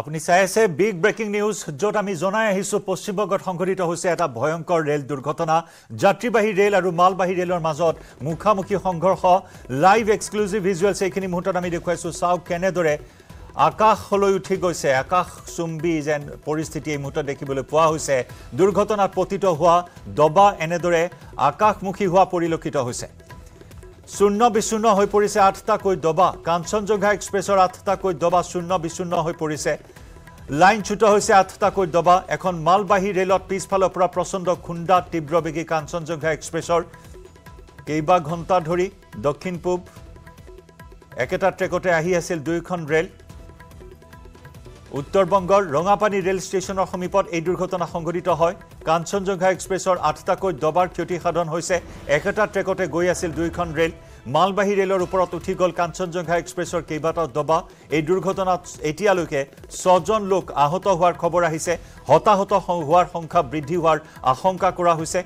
আপুনি চাই আছে বিগ ব্ৰেকিং নিউজ য'ত আমি জনাই আহিছোঁ পশ্চিমবংগত সংঘটিত হৈছে এটা ভয়ংকৰ ৰেল দুৰ্ঘটনা যাত্ৰীবাহী ৰেল আৰু মালবাহী ৰেলৰ মাজত মুখামুখি সংঘৰ্ষ লাইভ এক্সক্লুজিভ ভিজুৱেলছ এইখিনি মুহূৰ্তত আমি দেখুৱাইছোঁ চাওক কেনেদৰে আকাশলৈ উঠি গৈছে আকাশ চুম্বি যেন পৰিস্থিতি এই মুহূৰ্তত দেখিবলৈ পোৱা হৈছে দুৰ্ঘটনাত পতিত হোৱা দবা এনেদৰে আকাশমুখী হোৱা পৰিলক্ষিত হৈছে শূন্য বিচূন্ন হৈ পৰিছে আঠটাকৈ ডবা কাঞ্চনজংঘা এক্সপ্ৰেছৰ আঠটাকৈ ডবা শূন্য বিচূন্ন হৈ পৰিছে লাইন লাইনচ্যুত হৈছে আঠটাকৈ ডবা এখন মালবাহী ৰেলত পিছফালৰ পৰা প্ৰচণ্ড খুন্দা তীব্ৰ তীব্ৰবেগী কাঞ্চনজংঘা এক্সপ্ৰেছৰ কেইবা ঘণ্টা ধৰি দক্ষিণ পূব একেটা ট্ৰেকতে আহি আছিল দুয়োখন ৰেল উত্তৰবংগৰ ৰঙাপানী ৰেল ষ্টেচনৰ সমীপত এই দুৰ্ঘটনা সংঘটিত হয় কাঞ্চনজংঘা এক্সপ্ৰেছৰ আঠটাকৈ দবাৰ ক্ষতিসাধন হৈছে একেটা ট্ৰেকতে গৈ আছিল দুয়োখন ৰেল মালবাহী ৰেলৰ ওপৰত উঠি গ'ল কাঞ্চনজংঘা এক্সপ্ৰেছৰ কেইবাটাও দবা এই দুৰ্ঘটনাত এতিয়ালৈকে ছজন লোক আহত হোৱাৰ খবৰ আহিছে হতাহত হোৱাৰ সংখ্যা বৃদ্ধি হোৱাৰ আশংকা কৰা হৈছে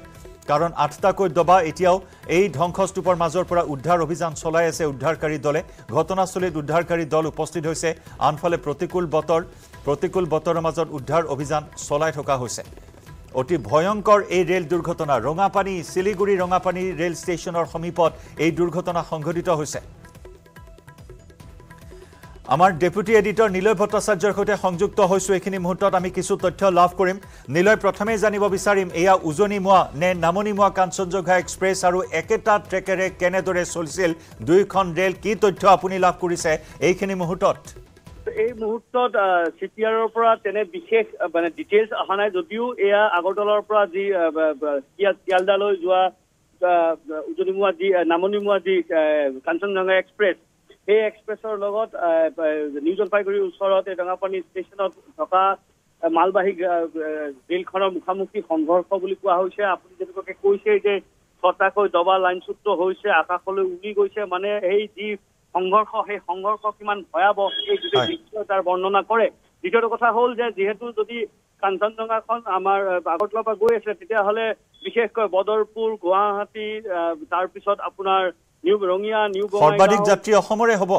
কাৰণ আঠটাকৈ দবা এতিয়াও এই ধ্বংসস্তূপৰ মাজৰ পৰা উদ্ধাৰ অভিযান চলাই আছে উদ্ধাৰকাৰী দলে ঘটনাস্থলীত উদ্ধাৰকাৰী দল উপস্থিত হৈছে আনফালে প্ৰতিকূল বতৰ প্ৰতিকূল বতৰৰ মাজত উদ্ধাৰ অভিযান চলাই থকা হৈছে অতি ভয়ংকৰ এই ৰেল দুৰ্ঘটনা ৰঙাপানী শিলিগুৰি ৰঙাপানী ৰেল ষ্টেচনৰ সমীপত এই দুৰ্ঘটনা সংঘটিত হৈছে আমাৰ ডেপুটি এডিটৰ নিলয় ভট্টাচাৰ্যৰ সৈতে সংযুক্ত হৈছোঁ এইখিনি মুহূৰ্তত আমি কিছু তথ্য লাভ কৰিম নীলয় প্ৰথমেই জানিব বিচাৰিম এয়া উজনি মোৱা নে নামনি মোৱা কাঞ্চনজংঘা এক্সপ্ৰেছ আৰু একেটা ট্ৰেকেৰে কেনেদৰে চলিছিল দুয়োখন ৰেল কি তথ্য আপুনি লাভ কৰিছে এইখিনি মুহূৰ্তত এই মুহূৰ্তত চি পি আৰৰ পৰা তেনে বিশেষ মানে ডিটেইলছ অহা নাই যদিও এয়া আগৰতলাৰ পৰা যি শিয়ালদালৈ যোৱা উজনিমুৱা যি নামনিমুৱা যি কাঞ্চনজংঘা এক্সপ্ৰেছ সেই এক্সপ্ৰেছৰ লগত নিউ জলপাইগুৰিৰ ওচৰত এই ডঙাপানী ষ্টেচনত থকা মালবাহী ৰেলখনৰ মুখামুখি সংঘৰ্ষ বুলি কোৱা হৈছে আপুনি যেনেকুৱাকে কৈছে যে ছটাকৈ দবা লাইনচুত্ৰ হৈছে আকাশলৈ উৰি গৈছে মানে সেই যি সংঘৰ্ষ সেই সংঘৰ্ষ কিমান ভয়াৱহ এই গোটেই দৃশ্য তাৰ বৰ্ণনা কৰে দ্বিতীয়টো কথা হ'ল যে যিহেতু যদি কাঞ্চনজংঘাখন আমাৰ আগৰতলাৰ পৰা গৈ আছে তেতিয়াহ'লে বিশেষকৈ বদৰপুৰ গুৱাহাটী তাৰপিছত আপোনাৰ নিউ ৰঙিয়া নিউ সৰ্বাধিক যাত্ৰী অসমৰে হ'ব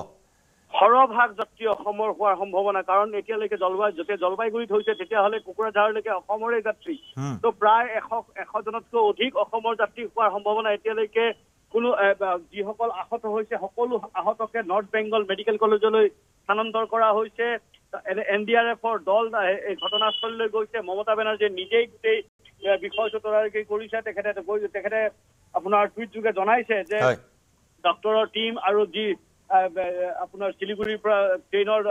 সৰহভাগ যাত্ৰী অসমৰ হোৱাৰ সম্ভাৱনা কাৰণ এতিয়ালৈকে জলবায়ু যেতিয়া জলপাইগুৰিত হৈছে তেতিয়াহ'লে কোকৰাঝাৰলৈকে অসমৰে যাত্ৰী তো প্ৰায় এশ এশ অধিক অসমৰ যাত্ৰী হোৱাৰ সম্ভাৱনা এতিয়ালৈকে কোনো যিসকল আহত হৈছে সকলো আহতকে নৰ্থ বেংগল মেডিকেল কলেজলৈ স্থানান্তৰ কৰা হৈছে এন ডি আৰ এফৰ দল এই ঘটনাস্থলীলৈ গৈছে মমতা বেনাৰ্জীয়ে নিজেই গোটেই বিষয় তদাৰকি কৰিছে তেখেতে তেখেতে আপোনাৰ টুইট যোগে জনাইছে যে ডক্টৰৰ টীম আৰু যি আপোনাৰ শিলিগুৰিৰ পৰা ট্ৰেইনৰ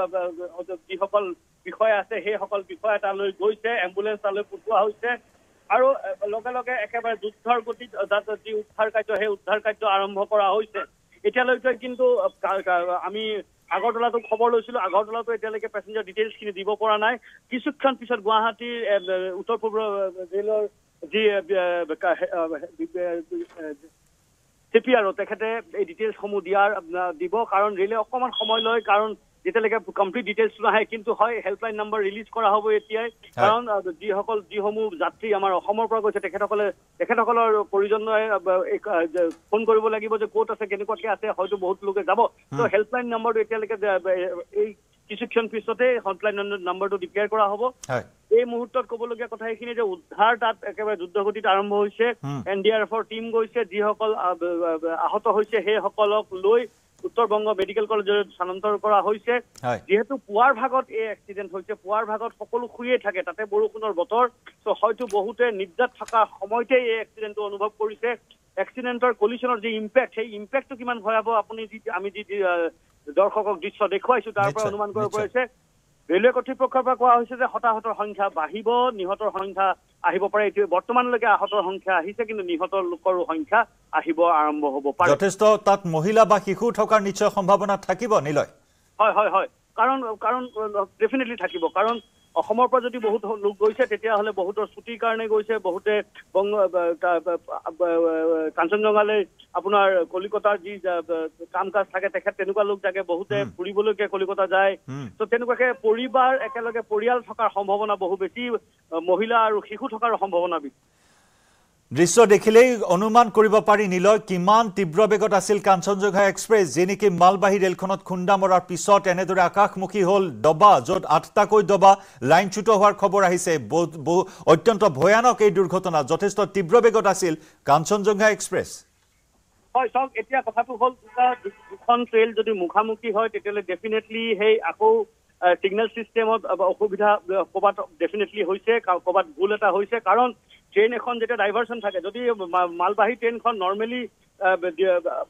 যিসকল বিষয়া আছে সেইসকল বিষয়া তালৈ গৈছে এম্বুলেঞ্চ তালৈ পঠোৱা হৈছে আৰু লগে লগে একেবাৰে যুদ্ধৰ গতিত তাত যি উদ্ধাৰ কাৰ্য সেই উদ্ধাৰ কাৰ্য আৰম্ভ কৰা হৈছে এতিয়ালৈকে কিন্তু আমি আগৰতলাটো খবৰ লৈছিলো আগৰতলাটো এতিয়ালৈকে পেচেঞ্জাৰ ডিটেইলছ খিনি দিব পৰা নাই কিছুক্ষণ পিছত গুৱাহাটীৰ উত্তৰ পূব ৰেলৰ যি চিপি আৰু তেখেতে এই ডিটেইলছসমূহ দিয়াৰ দিব কাৰণ ৰেলে অকণমান সময় লয় কাৰণ যেতিয়ালৈকে কমপ্লিট ডিটেইলছটো নাহে কিন্তু হয় হেল্পলাইন নাম্বাৰ ৰিলিজ কৰা হ'ব এতিয়াই কাৰণ যিসকল যিসমূহ যাত্ৰী আমাৰ অসমৰ পৰা গৈছে তেখেতসকলে তেখেতসকলৰ প্ৰয়োজনে ফোন কৰিব লাগিব যে ক'ত আছে কেনেকুৱাকৈ আছে হয়তো বহুত লোকে যাব ত' হেল্পলাইন নাম্বাৰটো এতিয়ালৈকে এই কিছুক্ষণ পিছতে হেল্পলাইন নাম্বাৰটো ডিক্লেয়াৰ কৰা হ'ব এই মুহূৰ্তত কবলগীয়া কথা এইখিনি যে উদ্ধাৰ তাত একেবাৰে গতিত আৰম্ভ হৈছে এন ডি আৰ এফৰ টীম গৈছে যিসকল আহত হৈছে সেইসকলক লৈ উত্তৰ বংগ মেডিকেল কলেজলৈ স্থানান্তৰ কৰা হৈছে যিহেতু পুৱাৰ ভাগত এই এক্সিডেণ্ট হৈছে পুৱাৰ ভাগত সকলো শুয়ে থাকে তাতে বৰষুণৰ বতৰ চ' হয়তো বহুতে নিদ্ৰাত থকা সময়তে এই এক্সিডেণ্টটো অনুভৱ কৰিছে এক্সিডেণ্টৰ কলিশ্যনৰ যি ইম্পেক্ট সেই ইম্পেক্টটো কিমান ভয়াৱহ আপুনি যি আমি যি দৰ্শকক দৃশ্য দেখুৱাইছো তাৰ পৰা অনুমান কৰিব পাৰিছে ৰেলৱে কৰ্তৃপক্ষৰ পৰা কোৱা হৈছে যে হতাহতৰ সংখ্যা বাঢ়িব নিহতৰ সংখ্যা আহিব পাৰে এতিয়া বৰ্তমানলৈকে আহতৰ সংখ্যা আহিছে কিন্তু নিহত লোকৰো সংখ্যা আহিব আৰম্ভ হ'ব পাৰে যথেষ্ট তাত মহিলা বা শিশু থকাৰ নিশ্চয় সম্ভাৱনা থাকিব নিলয় হয় হয় হয় কাৰণ কাৰণ ডেফিনেটলি থাকিব কাৰণ অসমৰ পৰা যদি বহুত লোক গৈছে তেতিয়াহ'লে বহুতৰ ছুটিৰ কাৰণে গৈছে বহুতে বংগ কাঞ্চনজংঘালৈ আপোনাৰ কলিকতাৰ যি কাম কাজ থাকে তেখেত তেনেকুৱা লোক থাকে বহুতে ফুৰিবলৈকে কলিকতা যায় ত তেনেকুৱাকে পৰিবাৰ একেলগে পৰিয়াল থকাৰ সম্ভাৱনা বহু বেছি মহিলা আৰু শিশু থকাৰ সম্ভাৱনা বেছি দৃশ্য দেখিলেই অনুমান কৰিব পাৰি নীলয় কিমান তীব্ৰ বেগত আছিল কাঞ্চনজংঘা এক্সপ্ৰেছ যে নেকি মালবাহী ৰেলখনত খুন্দা মৰাৰ পিছত এনেদৰে আকাশমুখী হ'ল ডবা য'ত আঠটাকৈ ডবা লাইনচ্যুত হোৱাৰ খবৰ আহিছে অত্যন্ত ভয়ানক এই দুৰ্ঘটনা যথেষ্ট তীব্ৰ বেগত আছিল কাঞ্চনজংঘা এক্সপ্ৰেছ হয় চাওক এতিয়া কথাটো হ'ল দুখন ট্ৰেইল যদি মুখামুখি হয় তেতিয়াহ'লে ডেফিনেটলি সেই আকৌ চিগনেল চিষ্টেমত অসুবিধা ক'ৰবাত ডেফিনেটলি হৈছে ক'ৰবাত ভুল এটা হৈছে কাৰণ ট্ৰেইন এখন যেতিয়া ডাইভাৰ্চন থাকে যদি মালবাহী ট্ৰেইনখন নৰ্মেলি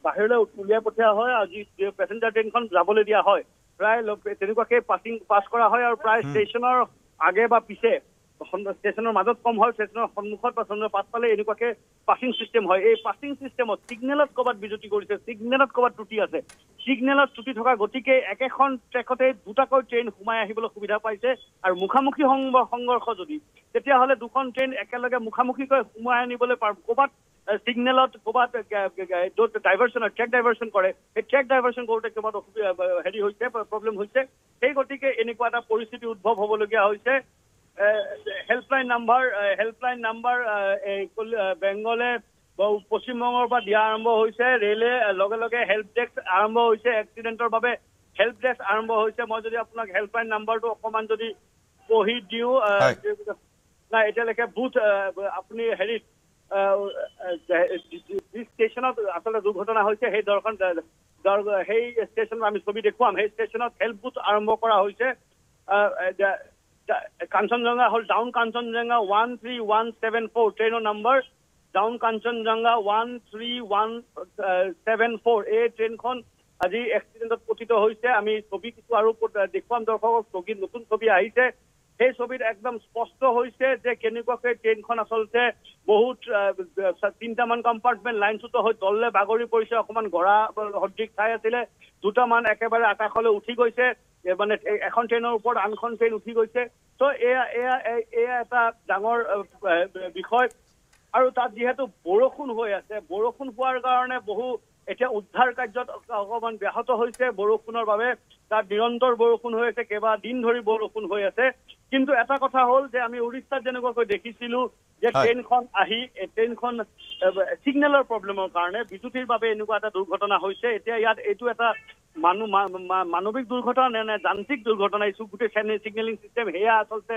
বাহিৰলৈ উলিয়াই পঠিওৱা হয় আৰু যি পেচেঞ্জাৰ ট্ৰেইনখন যাবলৈ দিয়া হয় প্ৰায় তেনেকুৱাকে পাছিং পাছ কৰা হয় আৰু প্ৰায় ষ্টেচনৰ আগে বা পিছে ষ্টেচনৰ মাজত কম হয় ষ্টেচনৰ সন্মুখত বা ষ্টেচনৰ পাত পালে এনেকুৱাকে পাছিং ছিষ্টেম হয় এই পাছিং ছিষ্টেমত ছিগনেলত ক'ৰবাত বিজুতি কৰিছে ছিগনেলত ক'ৰবাত ত্ৰুটি আছে ছিগনেলত ত্ৰুটি থকা গতিকে একেখন ট্ৰেকতে দুটাকৈ ট্ৰেইন সোমাই আহিবলৈ সুবিধা পাইছে আৰু মুখামুখি সংঘৰ্ষ যদি তেতিয়াহ'লে দুখন ট্ৰেইন একেলগে মুখামুখিকৈ সোমাই আনিবলৈ পাৰ ক'ৰবাত ছিগনেলত ক'ৰবাত য'ত হয় ট্ৰেক ডাইভাৰ্চন কৰে সেই ট্ৰেক ডাইভাৰ্চন কৰোঁতে ক'ৰবাত অসুবিধা হেৰি হৈছে প্ৰব্লেম হৈছে সেই গতিকে এনেকুৱা এটা পৰিস্থিতি উদ্ভৱ হ'বলগীয়া হৈছে হেল্পলাইন নাম্বাৰ হেল্পলাইন নাম্বাৰ বেংগলে পশ্চিমবংগৰ পৰা দিয়া আৰম্ভ হৈছে ৰেলে লগে লগে হেল্প ডেস্ক আৰম্ভ হৈছে এক্সিডেণ্টৰ বাবে হেল্প ডেস্ক আৰম্ভ হৈছে মই যদি আপোনাক হেল্পলাইন নাম্বাৰটো অকণমান যদি পঢ়ি দিওঁ নাই এতিয়ালৈকে বুথ আপুনি হেৰিত যি ষ্টেচনত আচলতে দুৰ্ঘটনা হৈছে সেই দৰ্শন সেই ষ্টেচনত আমি ছবি দেখুৱাম সেই ষ্টেচনত হেল্প বুথ আৰম্ভ কৰা হৈছে কাঞ্চনজংঘা হ'ল down Kanchenjunga one three one seven four ট্ৰেইনৰ number down Kanchenjunga one three one seven four এই ট্ৰেইনখন আজি এক্সিডেণ্টত পতিত হৈছে আমি ছবি কিছু আৰু দেখুৱাম দৰ্শকক ছবি নতুন ছবি আহিছে সেই ছবিত একদম স্পষ্ট হৈছে যে কেনেকুৱাকৈ ট্ৰেইনখন আচলতে বহুত তিনিটামান কম্পাৰ্টমেণ্ট লাইন চুত হৈ তললে বাগৰি পৰিছে অকণমান গৰা সদৃশ ঠাই আছিলে দুটামান একেবাৰে আকাশলৈ উঠি গৈছে মানে এখন ট্ৰেইনৰ ওপৰত আনখন ট্ৰেইন উঠি গৈছে তো এয়া এয়া এয়া এটা ডাঙৰ বিষয় আৰু তাত যিহেতু বৰষুণ হৈ আছে বৰষুণ হোৱাৰ কাৰণে বহু এতিয়া উদ্ধাৰ কাৰ্যত অকণমান ব্যাহত হৈছে বৰষুণৰ বাবে তাত নিৰন্তৰ বৰষুণ হৈ আছে কেইবাদিন ধৰি বৰষুণ হৈ আছে কিন্তু এটা কথা হ'ল যে আমি উৰিষ্যাত যেনেকুৱাকৈ দেখিছিলো যে ট্ৰেইনখন আহি ট্ৰেইনখন ছিগনেলৰ প্ৰব্লেমৰ কাৰণে বিজুতিৰ বাবে এনেকুৱা এটা দুৰ্ঘটনা হৈছে এতিয়া ইয়াত এইটো এটা মানুহ মানৱিক দুৰ্ঘটনা নে যান্ত্ৰিক দুৰ্ঘটনা এইটো গোটেই ছিগনেলিং ছিষ্টেম সেয়া আচলতে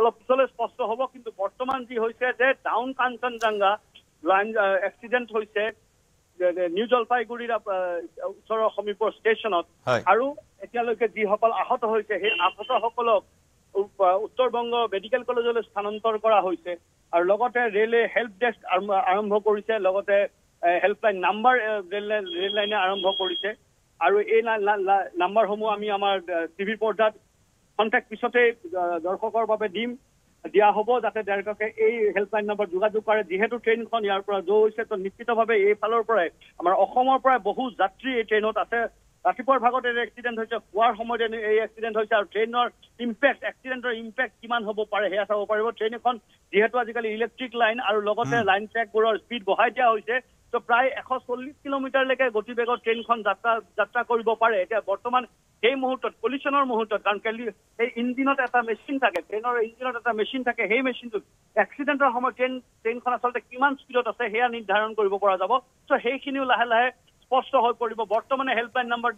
অলপ পিছলৈ স্পষ্ট হ'ব কিন্তু বৰ্তমান যি হৈছে যে টাউন কাঞ্চনজাংগা লাইন এক্সিডেণ্ট হৈছে নিউ জলপাইগুৰিৰ ওচৰৰ সমীপৰ ষ্টেচনত আৰু এতিয়ালৈকে যিসকল আহত হৈছে সেই আহতসকলক উত্তৰবংগ মেডিকেল কলেজলৈ স্থানান্তৰ কৰা হৈছে আৰু লগতে ৰেলে হেল্প ডেস্ক আৰম্ভ কৰিছে লগতে হেল্পলাইন নাম্বাৰ ৰেল লাইনে আৰম্ভ কৰিছে আৰু এই নাম্বাৰসমূহ আমি আমাৰ টিভি পৰ্দাত কণ্টেক্ট পিছতেই দৰ্শকৰ বাবে দিম দিয়া হ'ব যাতে ডাইৰেক্টকে এই হেল্পলাইন নম্বৰ যোগাযোগ কৰে যিহেতু ট্ৰেইনখন ইয়াৰ পৰা যৌ হৈছে তো নিশ্চিতভাৱে এইফালৰ পৰাই আমাৰ অসমৰ পৰাই বহু যাত্ৰী এই ট্ৰেইনত আছে ৰাতিপুৱাৰ ভাগত এই এক্সিডেণ্ট হৈছে শোৱাৰ সময়ত এই এক্সিডেণ্ট হৈছে আৰু ট্ৰেইনৰ ইম্পেক্ট এক্সিডেণ্টৰ ইম্পেক্ট কিমান হ'ব পাৰে সেয়া চাব পাৰিব ট্ৰেইন এখন যিহেতু আজিকালি ইলেক্ট্ৰিক লাইন আৰু লগতে লাইন ট্ৰেকবোৰৰ স্পীড বঢ়াই দিয়া হৈছে তো প্ৰায় এশ চল্লিছ কিলোমিটাৰলৈকে গতিবেগত ট্ৰেইনখন যাত্ৰা যাত্ৰা কৰিব পাৰে এতিয়া বৰ্তমান সেই মুহূৰ্তত পলিউশ্যনৰ মুহূৰ্তত কাৰণ কেলি সেই ইঞ্জিনত এটা মেচিন থাকে ট্ৰেইনৰ ইঞ্জিনত এটা মেচিন থাকে সেই মেচিনটোত এক্সিডেণ্টৰ সময় ট্ৰেইন ট্ৰেইনখন আচলতে কিমান স্পীডত আছে সেয়া নিৰ্ধাৰণ কৰিব পৰা যাব চ' সেইখিনিও লাহে লাহে স্পষ্ট হৈ পৰিব বৰ্তমানে হেল্পলাইন নম্বৰ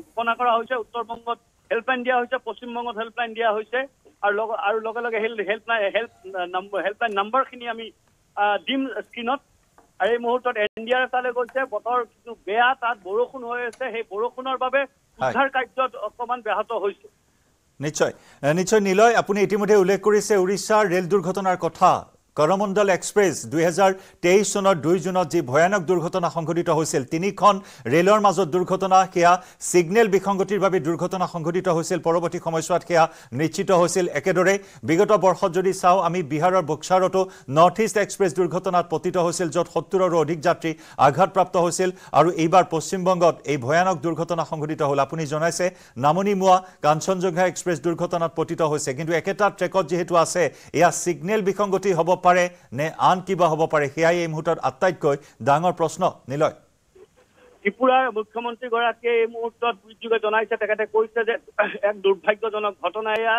ঘোষণা কৰা হৈছে উত্তৰবংগত হেল্পলাইন দিয়া হৈছে পশ্চিমবংগত হেল্পলাইন দিয়া হৈছে আৰু লগ আৰু লগে লগে হেল্পলাইন হেল্প নম্বৰ হেল্পলাইন নম্বৰখিনি আমি দিম স্ক্ৰীণত আৰু এই মুহূৰ্তত এন ডি আৰ এফ তালৈ গৈছে বতৰ যিটো বেয়া তাত বৰষুণ হৈ আছে সেই বৰষুণৰ বাবে উদ্ধাৰ কাৰ্যত অকণমান ব্যাহত হৈছে নিশ্চয় নিশ্চয় নিলয় আপুনি ইতিমধ্যে উল্লেখ কৰিছে উৰিষ্যাৰ ৰেল দুৰ্ঘটনাৰ কথা গণমণ্ডল এক্সপ্ৰেছ দুহেজাৰ তেইছ চনৰ দুই জুনত যি ভয়ানক দুৰ্ঘটনা সংঘটিত হৈছিল তিনিখন ৰেলৰ মাজত দুৰ্ঘটনা সেয়া ছিগনেল বিসংগতিৰ বাবে দুৰ্ঘটনা সংঘটিত হৈছিল পৰৱৰ্তী সময়ছোৱাত সেয়া নিশ্চিত হৈছিল একেদৰে বিগত বৰ্ষত যদি চাওঁ আমি বিহাৰৰ বক্সাৰতো নৰ্থ ইষ্ট এক্সপ্ৰেছ দুৰ্ঘটনাত পতিত হৈছিল য'ত সত্তৰৰো অধিক যাত্ৰী আঘাতপ্ৰাপ্ত হৈছিল আৰু এইবাৰ পশ্চিমবংগত এই ভয়ানক দুৰ্ঘটনা সংঘটিত হ'ল আপুনি জনাইছে নামনি মোৱা কাঞ্চনজংঘা এক্সপ্ৰেছ দুৰ্ঘটনাত পতিত হৈছে কিন্তু একেটা ট্ৰেকত যিহেতু আছে এয়া ছিগনেল বিসংগতি হ'ব পাৰে পাৰে নে আন কিবা হ'ব পাৰে সেয়াই এই মুহূৰ্তত আটাইতকৈ ডাঙৰ প্ৰশ্ন নিলয় ত্ৰিপুৰাৰ মুখ্যমন্ত্ৰীগৰাকীয়ে এই মুহূৰ্তত টুইটযোগে জনাইছে তেখেতে কৈছে যে এক দুৰ্ভাগ্যজনক ঘটনা এয়া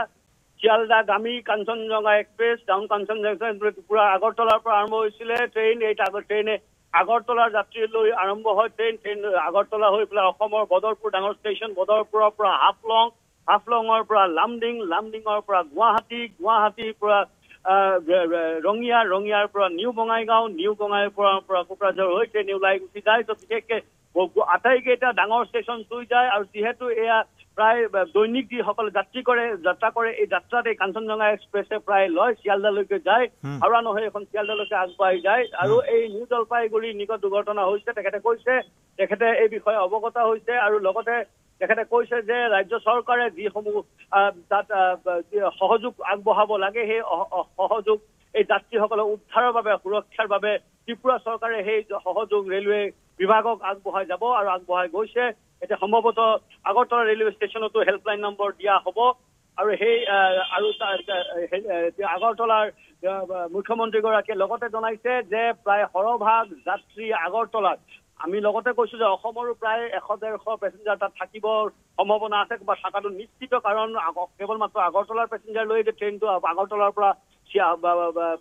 শিয়ালদা গামী কাঞ্চনজংঘা এক্সপ্ৰেছ ডাউন কাঞ্চন ত্ৰিপুৰাৰ আগৰতলাৰ পৰা আৰম্ভ হৈছিলে ট্ৰেইন এই ট্ৰেইনে আগৰতলাৰ যাত্ৰী লৈ আৰম্ভ হয় ট্ৰেইন ট্ৰেইন আগৰতলা হৈ পেলাই অসমৰ বদৰপুৰ ডাঙৰ ষ্টেচন বদৰপুৰৰ পৰা হাফলং হাফলঙৰ পৰা লামডিং লামডিঙৰ পৰা গুৱাহাটী গুৱাহাটীৰ পৰা ৰঙিয়া ৰঙিয়াৰ পৰা নিউ বঙাইগাঁও নিউ বঙাইগাঁৱৰ পৰা কোকৰাঝাৰ হৈছে নিউ লাই গুচি যায় ত' বিশেষকে আটাইকেইটা ডাঙৰ ষ্টেচন চুই যায় আৰু যিহেতু এয়া প্ৰায় দৈনিক যিসকল যাত্ৰী কৰে যাত্ৰা কৰে এই যাত্ৰাত এই কাঞ্চনজংঘা এক্সপ্ৰেছে প্ৰায় লয় চিয়ালদালৈকে যায় হাওৰা নহয় এখন চিয়ালদালৈকে আগবাঢ়ি যায় আৰু এই নিউ জলপাইগুৰি নিকট দুৰ্ঘটনা হৈছে তেখেতে কৈছে তেখেতে এই বিষয়ে অৱগত হৈছে আৰু লগতে তেখেতে কৈছে যে ৰাজ্য চৰকাৰে যিসমূহ তাত সহযোগ আগবঢ়াব লাগে সেই সহযোগ এই যাত্ৰীসকলক উদ্ধাৰৰ বাবে সুৰক্ষাৰ বাবে ত্ৰিপুৰা চৰকাৰে সেই সহযোগ ৰেলৱে বিভাগক আগবঢ়াই যাব আৰু আগবঢ়াই গৈছে এতিয়া সম্ভৱতঃ আগৰতলা ৰেলৱে ষ্টেচনতো হেল্পলাইন নম্বৰ দিয়া হ'ব আৰু সেই আৰু আগৰতলাৰ মুখ্যমন্ত্ৰীগৰাকীয়ে লগতে জনাইছে যে প্ৰায় সৰহভাগ যাত্ৰী আগৰতলাত আমি লগতে কৈছো যে অসমৰো প্ৰায় এশ ডেৰশ পেচেঞ্জাৰ তাত থাকিব সম্ভাৱনা আছে বা থকাটো নিশ্চিত কাৰণ কেৱল কেৱলমাত্ৰ আগৰতলাৰ পেচেঞ্জাৰ লৈ যে ট্ৰেইনটো আগৰতলাৰ পৰা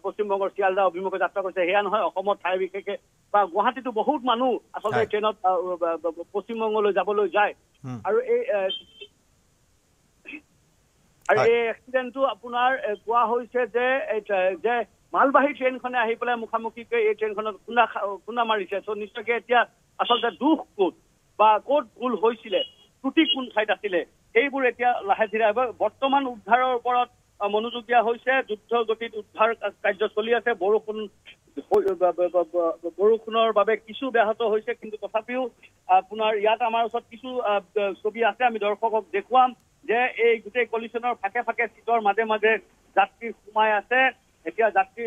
পশ্চিমবংগৰ শিয়ালদা অভিমুখে যাত্ৰা কৰিছে সেয়া নহয় অসমৰ ঠাই বিশেষে বা গুৱাহাটীতো বহুত মানুহ আচলতে ট্ৰেইনত পশ্চিমবংগলৈ যাবলৈ যায় আৰু এই আৰু এই এক্সিডেণ্টটো আপোনাৰ কোৱা হৈছে যে মালবাহী ট্ৰেইনখনে আহি পেলাই মুখামুখিকৈ এই ট্ৰেইনখনত খুন্দা খুন্দা মাৰিছে চ' নিশ্চয়কৈ এতিয়া আচলতে দুখ ক'ত বা ক'ত ভুল হৈছিলে ত্ৰুটি কোন ঠাইত আছিলে সেইবোৰ এতিয়া লাহে ধীৰে বৰ্তমান উদ্ধাৰৰ ওপৰত মনোযোগ দিয়া হৈছে যুদ্ধ গতিত উদ্ধাৰ কাৰ্য চলি আছে বৰষুণ বৰষুণৰ বাবে কিছু ব্যাহত হৈছে কিন্তু তথাপিও আপোনাৰ ইয়াত আমাৰ ওচৰত কিছু ছবি আছে আমি দৰ্শকক দেখুৱাম যে এই গোটেই কলিচনৰ ফাঁকে ফাঁকে চিটৰ মাজে মাজে যাত্ৰী সোমাই আছে এতিয়া যাত্ৰী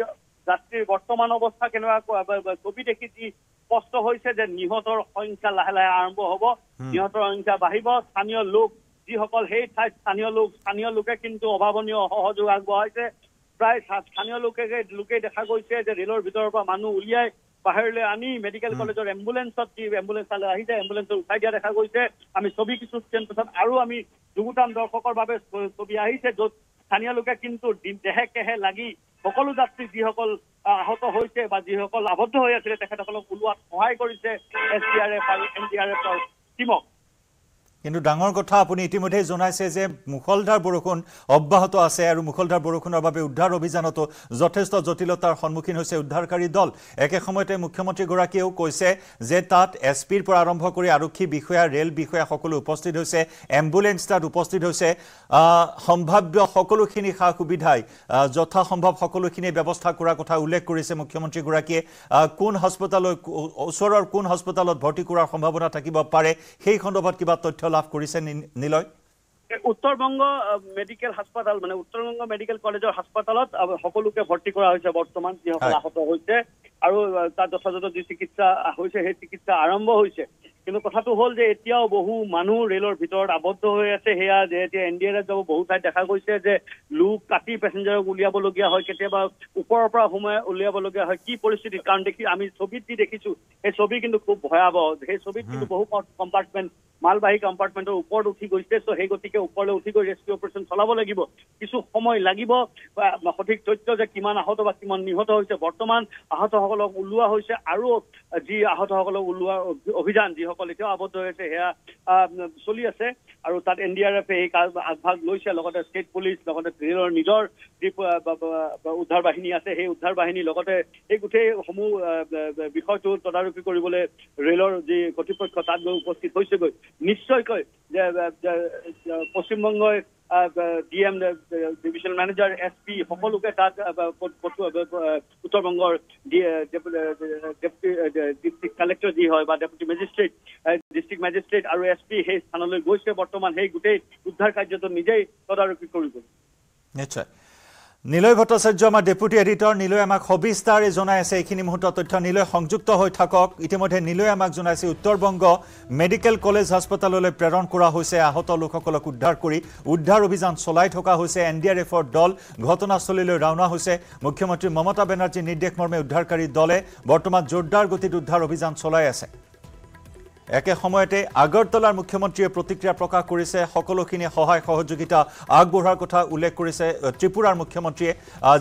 যাত্ৰীৰ বৰ্তমান অৱস্থা কেনেকুৱা ছবি দেখি যি স্পষ্ট হৈছে যে নিহতৰ সংখ্যা লাহে লাহে আৰম্ভ হব নিহতৰ সংখ্যা বাঢ়িব স্থানীয় লোক যিসকল সেই ঠাইত স্থানীয় লোক স্থানীয় লোকে কিন্তু অভাৱনীয় সহযোগ আগবঢ়াইছে প্ৰায় স্থানীয় লোকে লোকেই দেখা গৈছে যে ৰেলৰ ভিতৰৰ পৰা মানুহ উলিয়াই বাহিৰলৈ আনি মেডিকেল কলেজৰ এম্বুলেঞ্চত যি এম্বুলেন্সালে আহি যায় এম্বুলেন্সত উঠাই দিয়া দেখা গৈছে আমি ছবি কিছু স্কেন আৰু আমি আমি দৰ্শকৰ বাবে ছবি আহিছে যত স্থানীয় লোকে কিন্তু দেহে কেহে লাগি সকলো যাত্ৰী যিসকল আহত হৈছে বা যিসকল আবদ্ধ হৈ আছিলে তেখেতসকলক ওলোৱাত সহায় কৰিছে এছ ডি আৰ এফ আৰু এন ডি আৰ এফৰ টিমক কিন্তু ডাঙৰ কথা আপুনি ইতিমধ্যেই জনাইছে যে মুখলধাৰ বৰষুণ অব্যাহত আছে আৰু মুখলধাৰ বৰষুণৰ বাবে উদ্ধাৰ অভিযানতো যথেষ্ট জটিলতাৰ সন্মুখীন হৈছে উদ্ধাৰকাৰী দল একে সময়তে মুখ্যমন্ত্ৰীগৰাকীয়েও কৈছে যে তাত এছ পিৰ পৰা আৰম্ভ কৰি আৰক্ষী বিষয়া ৰেল বিষয়া সকলো উপস্থিত হৈছে এম্বুলেন্স তাত উপস্থিত হৈছে সম্ভাব্য সকলোখিনি সা সুবিধাই যথাসম্ভৱ সকলোখিনি ব্যৱস্থা কৰাৰ কথা উল্লেখ কৰিছে মুখ্যমন্ত্ৰীগৰাকীয়ে কোন হস্পিটেললৈ ওচৰৰ কোন হস্পিটেলত ভৰ্তি কৰাৰ সম্ভাৱনা থাকিব পাৰে সেই সন্দৰ্ভত কিবা তথ্য লাভ কৰিছে নিলয় উত্তৰ বংগ মেডিকেল হাস্পাতাল মানে উত্তৰ বংগ মেডিকেল কলেজৰ হাস্পাতালত সকলোকে ভৰ্তি কৰা হৈছে বৰ্তমান যিসকল আহত হৈছে আৰু তাত যথাযথ যি চিকিৎসা হৈছে সেই চিকিৎসা আৰম্ভ হৈছে কিন্তু কথাটো হ'ল যে এতিয়াও বহু মানুহ ৰেলৰ ভিতৰত আৱদ্ধ হৈ আছে সেয়া যে এতিয়া এন ডি আৰ এফ যাব বহু ঠাইত দেখা গৈছে যে লোক কাটি পেছেঞ্জাৰক উলিয়াবলগীয়া হয় কেতিয়াবা ওপৰৰ পৰা সোমাই উলিয়াবলগীয়া হয় কি পৰিস্থিতি কাৰণ দেখি আমি ছবিত যি দেখিছো সেই ছবি কিন্তু খুব ভয়াৱহ সেই ছবিত কিন্তু বহু কম্পাৰ্টমেণ্ট মালবাহী কম্পাৰ্টমেণ্টৰ ওপৰত উঠি গৈছে চ' সেই গতিকে ওপৰলৈ উঠি গৈ ৰেস্কিউ অপাৰেশ্যন চলাব লাগিব কিছু সময় লাগিব সঠিক তথ্য যে কিমান আহত বা কিমান নিহত হৈছে বৰ্তমান আহতসকলক ওলোৱা হৈছে আৰু যি আহতসকলক ওলোৱা অভিযান যি যিসকল এতিয়াও আবদ্ধ হৈছে সেয়া চলি আছে আৰু তাত এন ডি আৰ এফে সেই আগভাগ লৈছে লগতে ষ্টেট পুলিচ লগতে ৰেলৰ নিজৰ যি উদ্ধাৰ বাহিনী আছে সেই উদ্ধাৰ বাহিনী লগতে এই গোটেইসমূহ বিষয়টো তদাৰকী কৰিবলৈ ৰেলৰ যি কৰ্তৃপক্ষ তাত গৈ উপস্থিত হৈছেগৈ নিশ্চয়কৈ যে পশ্চিমবংগই D M divisional manager S P সকলোকে তাত উত্তৰবংগৰ ডেপুটি ডিষ্ট্ৰিক্ট কালেক্টৰ যি হয় বা ডেপুটি মেজিষ্ট্ৰেট ডিষ্ট্ৰিক্ট মেজিষ্ট্ৰেট আৰু এছ পি সেই স্থানলৈ গৈছে বৰ্তমান সেই গোটেই উদ্ধাৰ কাৰ্যটো নিজেই তদাৰকী কৰিবলৈ নিশ্চয় নিলয় ভট্টাচাৰ্য আমাৰ ডেপুটি এডিটৰ নিলয় আমাক সবিস্তাৰে জনাই আছে এইখিনি মুহূৰ্তত তথ্য নিলয় সংযুক্ত হৈ থাকক ইতিমধ্যে নিলয় আমাক জনাইছে উত্তৰবংগ মেডিকেল কলেজ হাস্পতাললৈ প্ৰেৰণ কৰা হৈছে আহত লোকসকলক উদ্ধাৰ কৰি উদ্ধাৰ অভিযান চলাই থকা হৈছে এন ডি আৰ এফৰ দল ঘটনাস্থলীলৈ ৰাওনা হৈছে মুখ্যমন্ত্ৰী মমতা বেনাৰ্জীৰ নিৰ্দেশমৰ্মে উদ্ধাৰকাৰী দলে বৰ্তমান জোৰদাৰ গতিত উদ্ধাৰ অভিযান চলাই আছে একে সময়তে আগরতলার মুখ্যমন্ত্রী প্রতিক্রিয়া প্রকাশ করেছে সকলখিনি সহায় সহযোগিতা আগবার কথা উল্লেখ করেছে ত্রিপুরার মুখ্যমন্ত্রী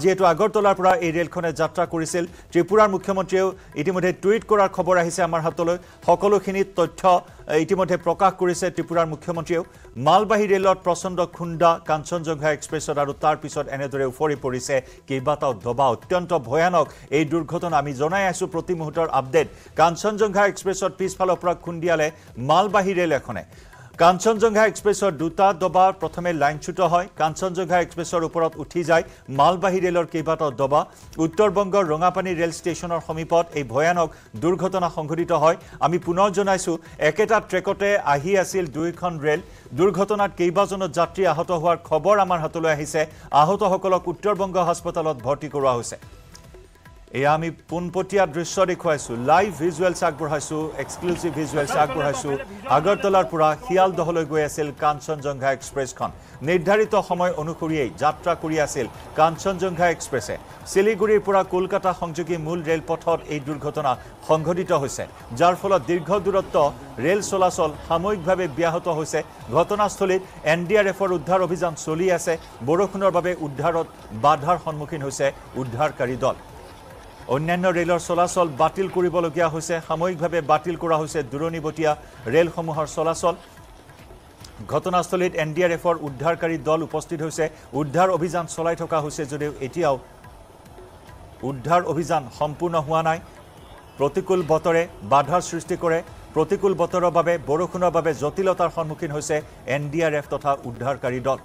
যেহেতু আগরতলার এই রেলখনে যাত্রা করেছিল ত্রিপুরার মুখ্যমন্ত্রীও ইতিমধ্যে টুইট করার খবর আহিছে আমার হাতলে সকলখিনি তথ্য ইতিমধ্যে প্ৰকাশ কৰিছে ত্ৰিপুৰাৰ মুখ্যমন্ত্ৰীয়েও মালবাহী ৰেলত প্ৰচণ্ড খুন্দা কাঞ্চনজংঘা এক্সপ্ৰেছত আৰু তাৰ পিছত এনেদৰে ওফৰি পৰিছে কেইবাটাও ধবা অত্যন্ত ভয়ানক এই দুৰ্ঘটনা আমি জনাই আছো প্ৰতি মুহূৰ্তৰ আপডেট কাঞ্চনজংঘা এক্সপ্ৰেছত পিছফালৰ পৰা খুন্দিয়ালে মালবাহী ৰেল এখনে কাঞ্চনজংঘা এক্সপ্ৰেছৰ দুটা ডবা প্ৰথমে লাইনচ্যুত হয় কাঞ্চনজংঘা এক্সপ্ৰেছৰ ওপৰত উঠি যায় মালবাহী ৰেলৰ কেইবাটাও দবা উত্তৰবংগৰ ৰঙাপানী ৰেল ষ্টেচনৰ সমীপত এই ভয়ানক দুৰ্ঘটনা সংঘটিত হয় আমি পুনৰ জনাইছোঁ একেটা ট্ৰেকতে আহি আছিল দুয়োখন ৰেল দুৰ্ঘটনাত কেইবাজনো যাত্ৰী আহত হোৱাৰ খবৰ আমাৰ হাতলৈ আহিছে আহতসকলক উত্তৰবংগ হাস্পতালত ভৰ্তি কৰোৱা হৈছে এয়া আমি পোনপটীয়া দৃশ্য দেখুৱাইছোঁ লাইভ ভিজুৱেলছ আগবঢ়াইছোঁ এক্সক্লুচিভ ভিজুৱেলছ আগবঢ়াইছোঁ আগৰতলাৰ পৰা শিয়ালদহলৈ গৈ আছিল কাঞ্চনজংঘা এক্সপ্ৰেছখন নিৰ্ধাৰিত সময় অনুসৰিয়েই যাত্ৰা কৰি আছিল কাঞ্চনজংঘা এক্সপ্ৰেছে শিলিগুৰিৰ পৰা কলকাতা সংযোগী মূল ৰেলপথত এই দুৰ্ঘটনা সংঘটিত হৈছে যাৰ ফলত দীৰ্ঘ দূৰত্ব ৰেল চলাচল সাময়িকভাৱে ব্যাহত হৈছে ঘটনাস্থলীত এন ডি আৰ এফৰ উদ্ধাৰ অভিযান চলি আছে বৰষুণৰ বাবে উদ্ধাৰত বাধাৰ সন্মুখীন হৈছে উদ্ধাৰকাৰী দল অন্যান্য ৰেলৰ চলাচল বাতিল কৰিবলগীয়া হৈছে সাময়িকভাৱে বাতিল কৰা হৈছে দূৰণিবটীয়া ৰেলসমূহৰ চলাচল ঘটনাস্থলীত এন ডি আৰ এফৰ উদ্ধাৰকাৰী দল উপস্থিত হৈছে উদ্ধাৰ অভিযান চলাই থকা হৈছে যদিও এতিয়াও উদ্ধাৰ অভিযান সম্পূৰ্ণ হোৱা নাই প্ৰতিকূল বতৰে বাধাৰ সৃষ্টি কৰে প্ৰতিকূল বতৰৰ বাবে বৰষুণৰ বাবে জটিলতাৰ সন্মুখীন হৈছে এন ডি আৰ এফ তথা উদ্ধাৰকাৰী দল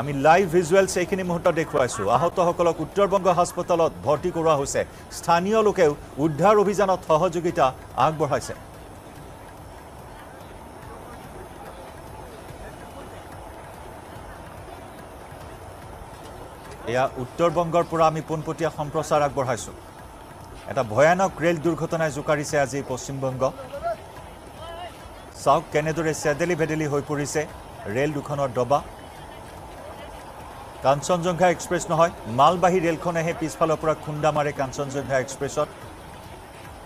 আমি লাইভ ভিজুৱেল সেইখিনি মুহূৰ্তত দেখুৱাইছোঁ আহতসকলক উত্তৰবংগ হাস্পতালত ভৰ্তি কৰোৱা হৈছে স্থানীয় লোকেও উদ্ধাৰ অভিযানত সহযোগিতা আগবঢ়াইছে এয়া উত্তৰবংগৰ পৰা আমি পোনপটীয়া সম্প্ৰচাৰ আগবঢ়াইছোঁ এটা ভয়ানক ৰেল দুৰ্ঘটনাই জোকাৰিছে আজি পশ্চিমবংগ চাওক কেনেদৰে চেদেলি ভেদেলি হৈ পৰিছে ৰেল দুখনৰ দবা কাঞ্চনজংঘা এক্সপ্ৰেছ নহয় মালবাহী ৰেলখনেহে পিছফালৰ পৰা খুন্দা মাৰে কাঞ্চনজংঘা এক্সপ্ৰেছত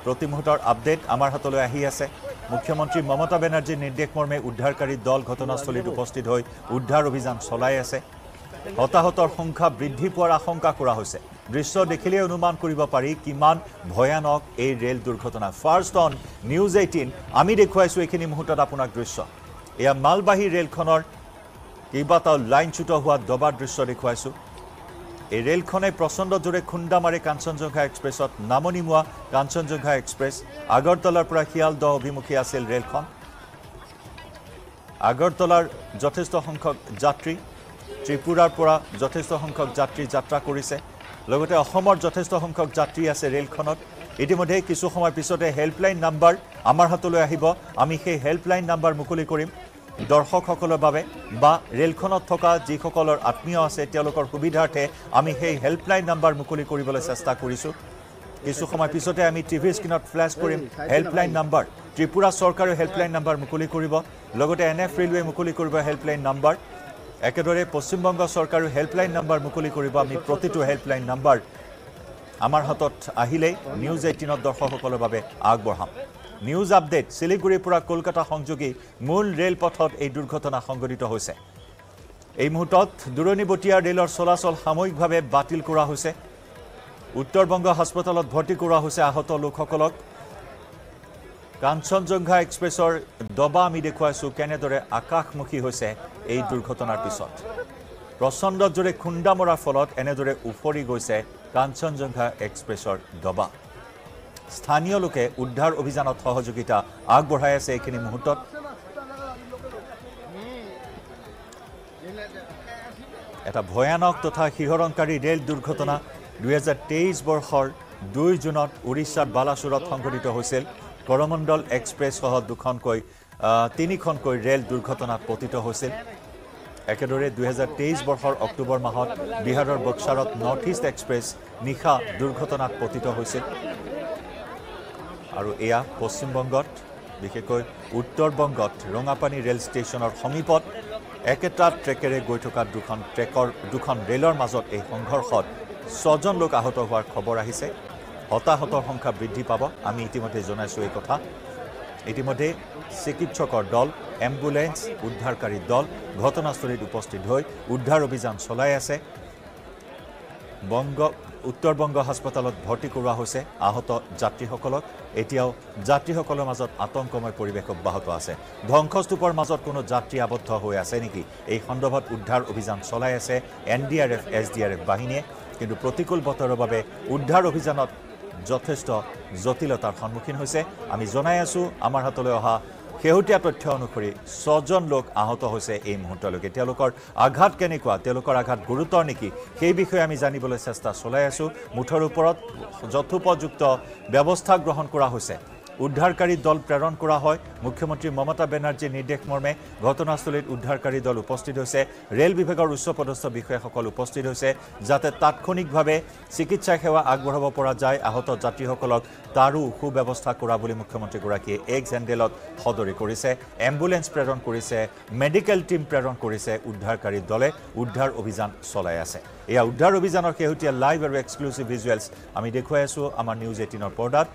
প্ৰতি মুহূৰ্তৰ আপডেট আমাৰ হাতলৈ আহি আছে মুখ্যমন্ত্ৰী মমতা বেনাৰ্জীৰ নিৰ্দেশ মৰ্মে উদ্ধাৰকাৰী দল ঘটনাস্থলীত উপস্থিত হৈ উদ্ধাৰ অভিযান চলাই আছে হতাহতৰ সংখ্যা বৃদ্ধি পোৱাৰ আশংকা কৰা হৈছে দৃশ্য দেখিলেই অনুমান কৰিব পাৰি কিমান ভয়ানক এই ৰেল দুৰ্ঘটনা ফাৰ্ষ্ট অন নিউজ এইটিন আমি দেখুৱাইছোঁ এইখিনি মুহূৰ্তত আপোনাক দৃশ্য এয়া মালবাহী ৰেলখনৰ কেইবাটাও লাইনচ্যুত হোৱা দবাৰ দৃশ্য দেখুৱাইছোঁ এই ৰেলখনে প্ৰচণ্ড জোৰে খুন্দা মাৰি কাঞ্চনজংঘা এক্সপ্ৰেছত নামনি মোৱা কাঞ্চনজংঘা এক্সপ্ৰেছ আগৰতলাৰ পৰা শিয়ালদহ অভিমুখী আছিল ৰেলখন আগৰতলাৰ যথেষ্ট সংখ্যক যাত্ৰী ত্ৰিপুৰাৰ পৰা যথেষ্ট সংখ্যক যাত্ৰী যাত্ৰা কৰিছে লগতে অসমৰ যথেষ্ট সংখ্যক যাত্ৰী আছে ৰেলখনত ইতিমধ্যে কিছু সময় পিছতে হেল্পলাইন নাম্বাৰ আমাৰ হাতলৈ আহিব আমি সেই হেল্পলাইন নাম্বাৰ মুকলি কৰিম দৰ্শকসকলৰ বাবে বা ৰেলখনত থকা যিসকলৰ আত্মীয় আছে তেওঁলোকৰ সুবিধাৰ্থে আমি সেই হেল্পলাইন নাম্বাৰ মুকলি কৰিবলৈ চেষ্টা কৰিছোঁ কিছু সময় পিছতে আমি টি ভি স্ক্ৰীণত ফ্লেছ কৰিম হেল্পলাইন নাম্বাৰ ত্ৰিপুৰা চৰকাৰেও হেল্পলাইন নাম্বাৰ মুকলি কৰিব লগতে এন এফ ৰেলৱে মুকলি কৰিব হেল্পলাইন নাম্বাৰ একেদৰে পশ্চিমবংগ চৰকাৰেও হেল্পলাইন নাম্বাৰ মুকলি কৰিব আমি প্ৰতিটো হেল্পলাইন নাম্বাৰ আমাৰ হাতত আহিলেই নিউজ এইটিনত দৰ্শকসকলৰ বাবে আগবঢ়াম নিউজ আপডেট শিলিগুড়িৰ পৰা কলকাতা সংযোগী মূল ৰেলপথত এই দুৰ্ঘটনা সংঘটিত হৈছে এই মুহূৰ্তত দূৰণিবটীয়া ৰেলৰ চলাচল সাময়িকভাৱে বাতিল কৰা হৈছে উত্তৰবংগ হাস্পতালত ভৰ্তি কৰোৱা হৈছে আহত লোকসকলক কাঞ্চনজংঘা এক্সপ্ৰেছৰ ডবা আমি দেখুৱাইছোঁ কেনেদৰে আকাশমুখী হৈছে এই দুৰ্ঘটনাৰ পিছত প্ৰচণ্ড জোৰে খুন্দা মৰাৰ ফলত এনেদৰে উফৰি গৈছে কাঞ্চনজংঘা এক্সপ্ৰেছৰ ডবা স্থানীয় লোকে উদ্ধাৰ অভিযানত সহযোগিতা আগবঢ়াই আছে এইখিনি মুহূৰ্তত এটা ভয়ানক তথা শিহৰণকাৰী ৰেল দুৰ্ঘটনা দুহেজাৰ তেইছ বৰ্ষৰ দুই জুনত উৰিষ্যাত বালাচুৰত সংঘটিত হৈছিল কৰমণ্ডল এক্সপ্ৰেছসহ দুখনকৈ তিনিখনকৈ ৰেল দুৰ্ঘটনাত পতিত হৈছিল একেদৰে দুহেজাৰ তেইছ বৰ্ষৰ অক্টোবৰ মাহত বিহাৰৰ বক্সাৰত নৰ্থ ইষ্ট এক্সপ্ৰেছ নিশা দুৰ্ঘটনাত পতিত হৈছিল আৰু এয়া পশ্চিমবংগত বিশেষকৈ উত্তৰবংগত ৰঙাপানী ৰেল ষ্টেচনৰ সমীপত একেটা ট্ৰেকেৰে গৈ থকা দুখন ট্ৰেকৰ দুখন ৰেলৰ মাজত এই সংঘৰ্ষত ছজন লোক আহত হোৱাৰ খবৰ আহিছে হতাহতৰ সংখ্যা বৃদ্ধি পাব আমি ইতিমধ্যে জনাইছোঁ এই কথা ইতিমধ্যে চিকিৎসকৰ দল এম্বুলেঞ্চ উদ্ধাৰকাৰী দল ঘটনাস্থলীত উপস্থিত হৈ উদ্ধাৰ অভিযান চলাই আছে বংগ উত্তৰবংগ হাস্পতালত ভৰ্তি কৰোৱা হৈছে আহত যাত্ৰীসকলক এতিয়াও যাত্ৰীসকলৰ মাজত আতংকময় পৰিৱেশ অব্যাহত আছে ধ্বংসস্তূপৰ মাজত কোনো যাত্ৰী আবদ্ধ হৈ আছে নেকি এই সন্দৰ্ভত উদ্ধাৰ অভিযান চলাই আছে N D R F S D R F বাহিনীয়ে কিন্তু প্ৰতিকূল বতৰৰ বাবে উদ্ধাৰ অভিযানত যথেষ্ট জটিলতাৰ সন্মুখীন হৈছে আমি জনাই আছোঁ আমাৰ হাতলৈ অহা শেহতীয়া তথ্য অনুসৰি ছজন লোক আহত হৈছে এই মুহূৰ্তলৈকে তেওঁলোকৰ আঘাত কেনেকুৱা তেওঁলোকৰ আঘাত গুৰুতৰ নেকি সেই বিষয়ে আমি জানিবলৈ চেষ্টা চলাই আছোঁ মুঠৰ ওপৰত যথোপযুক্ত ব্যৱস্থা গ্ৰহণ কৰা হৈছে উদ্ধাৰকাৰী দল প্ৰেৰণ কৰা হয় মুখ্যমন্ত্ৰী মমতা বেনাৰ্জীৰ নিৰ্দেশ মৰ্মে ঘটনাস্থলীত উদ্ধাৰকাৰী দল উপস্থিত হৈছে ৰেল বিভাগৰ উচ্চপদস্থ বিষয়াসকল উপস্থিত হৈছে যাতে তাৎক্ষণিকভাৱে চিকিৎসা সেৱা আগবঢ়াব পৰা যায় আহত যাত্ৰীসকলক তাৰো সু ব্যৱস্থা কৰা বুলি মুখ্যমন্ত্ৰীগৰাকীয়ে এক হেণ্ডেলত সদৰি কৰিছে এম্বুলেঞ্চ প্ৰেৰণ কৰিছে মেডিকেল টীম প্ৰেৰণ কৰিছে উদ্ধাৰকাৰী দলে উদ্ধাৰ অভিযান চলাই আছে এয়া উদ্ধাৰ অভিযানৰ শেহতীয়া লাইভ আৰু এক্সক্লুচিভ ভিজুৱেলছ আমি দেখুৱাই আছোঁ আমাৰ নিউজ এইটিনৰ পৰ্দাত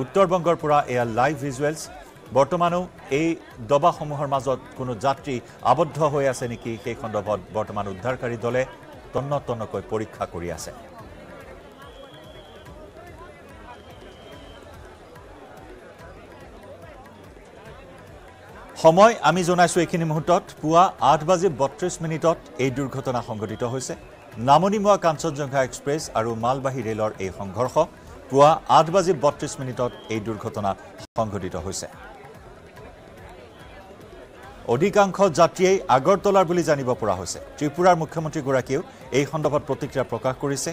উত্তৰ বংগৰ পৰা এয়া লাইভ ভিজুৱেলছ বৰ্তমানো এই ডবাসমূহৰ মাজত কোনো যাত্ৰী আবদ্ধ হৈ আছে নেকি সেই সন্দৰ্ভত বৰ্তমান উদ্ধাৰকাৰী দলে তন্ন তন্নকৈ পৰীক্ষা কৰি আছে সময় আমি জনাইছোঁ এইখিনি মুহূৰ্তত পুৱা আঠ বাজি বত্ৰিছ মিনিটত এই দুৰ্ঘটনা সংঘটিত হৈছে নামনিমোৱা কাঞ্চনজংঘা এক্সপ্ৰেছ আৰু মালবাহী ৰেলৰ এই সংঘৰ্ষ পুৱা আঠ বাজি বত্ৰিছ মিনিটত এই দুৰ্ঘটনা সংঘটিত হৈছে অধিকাংশ যাত্ৰীয়েই আগৰতলাৰ বুলি জানিব পৰা হৈছে ত্ৰিপুৰাৰ মুখ্যমন্ত্ৰীগৰাকীয়েও এই সন্দৰ্ভত প্ৰতিক্ৰিয়া প্ৰকাশ কৰিছে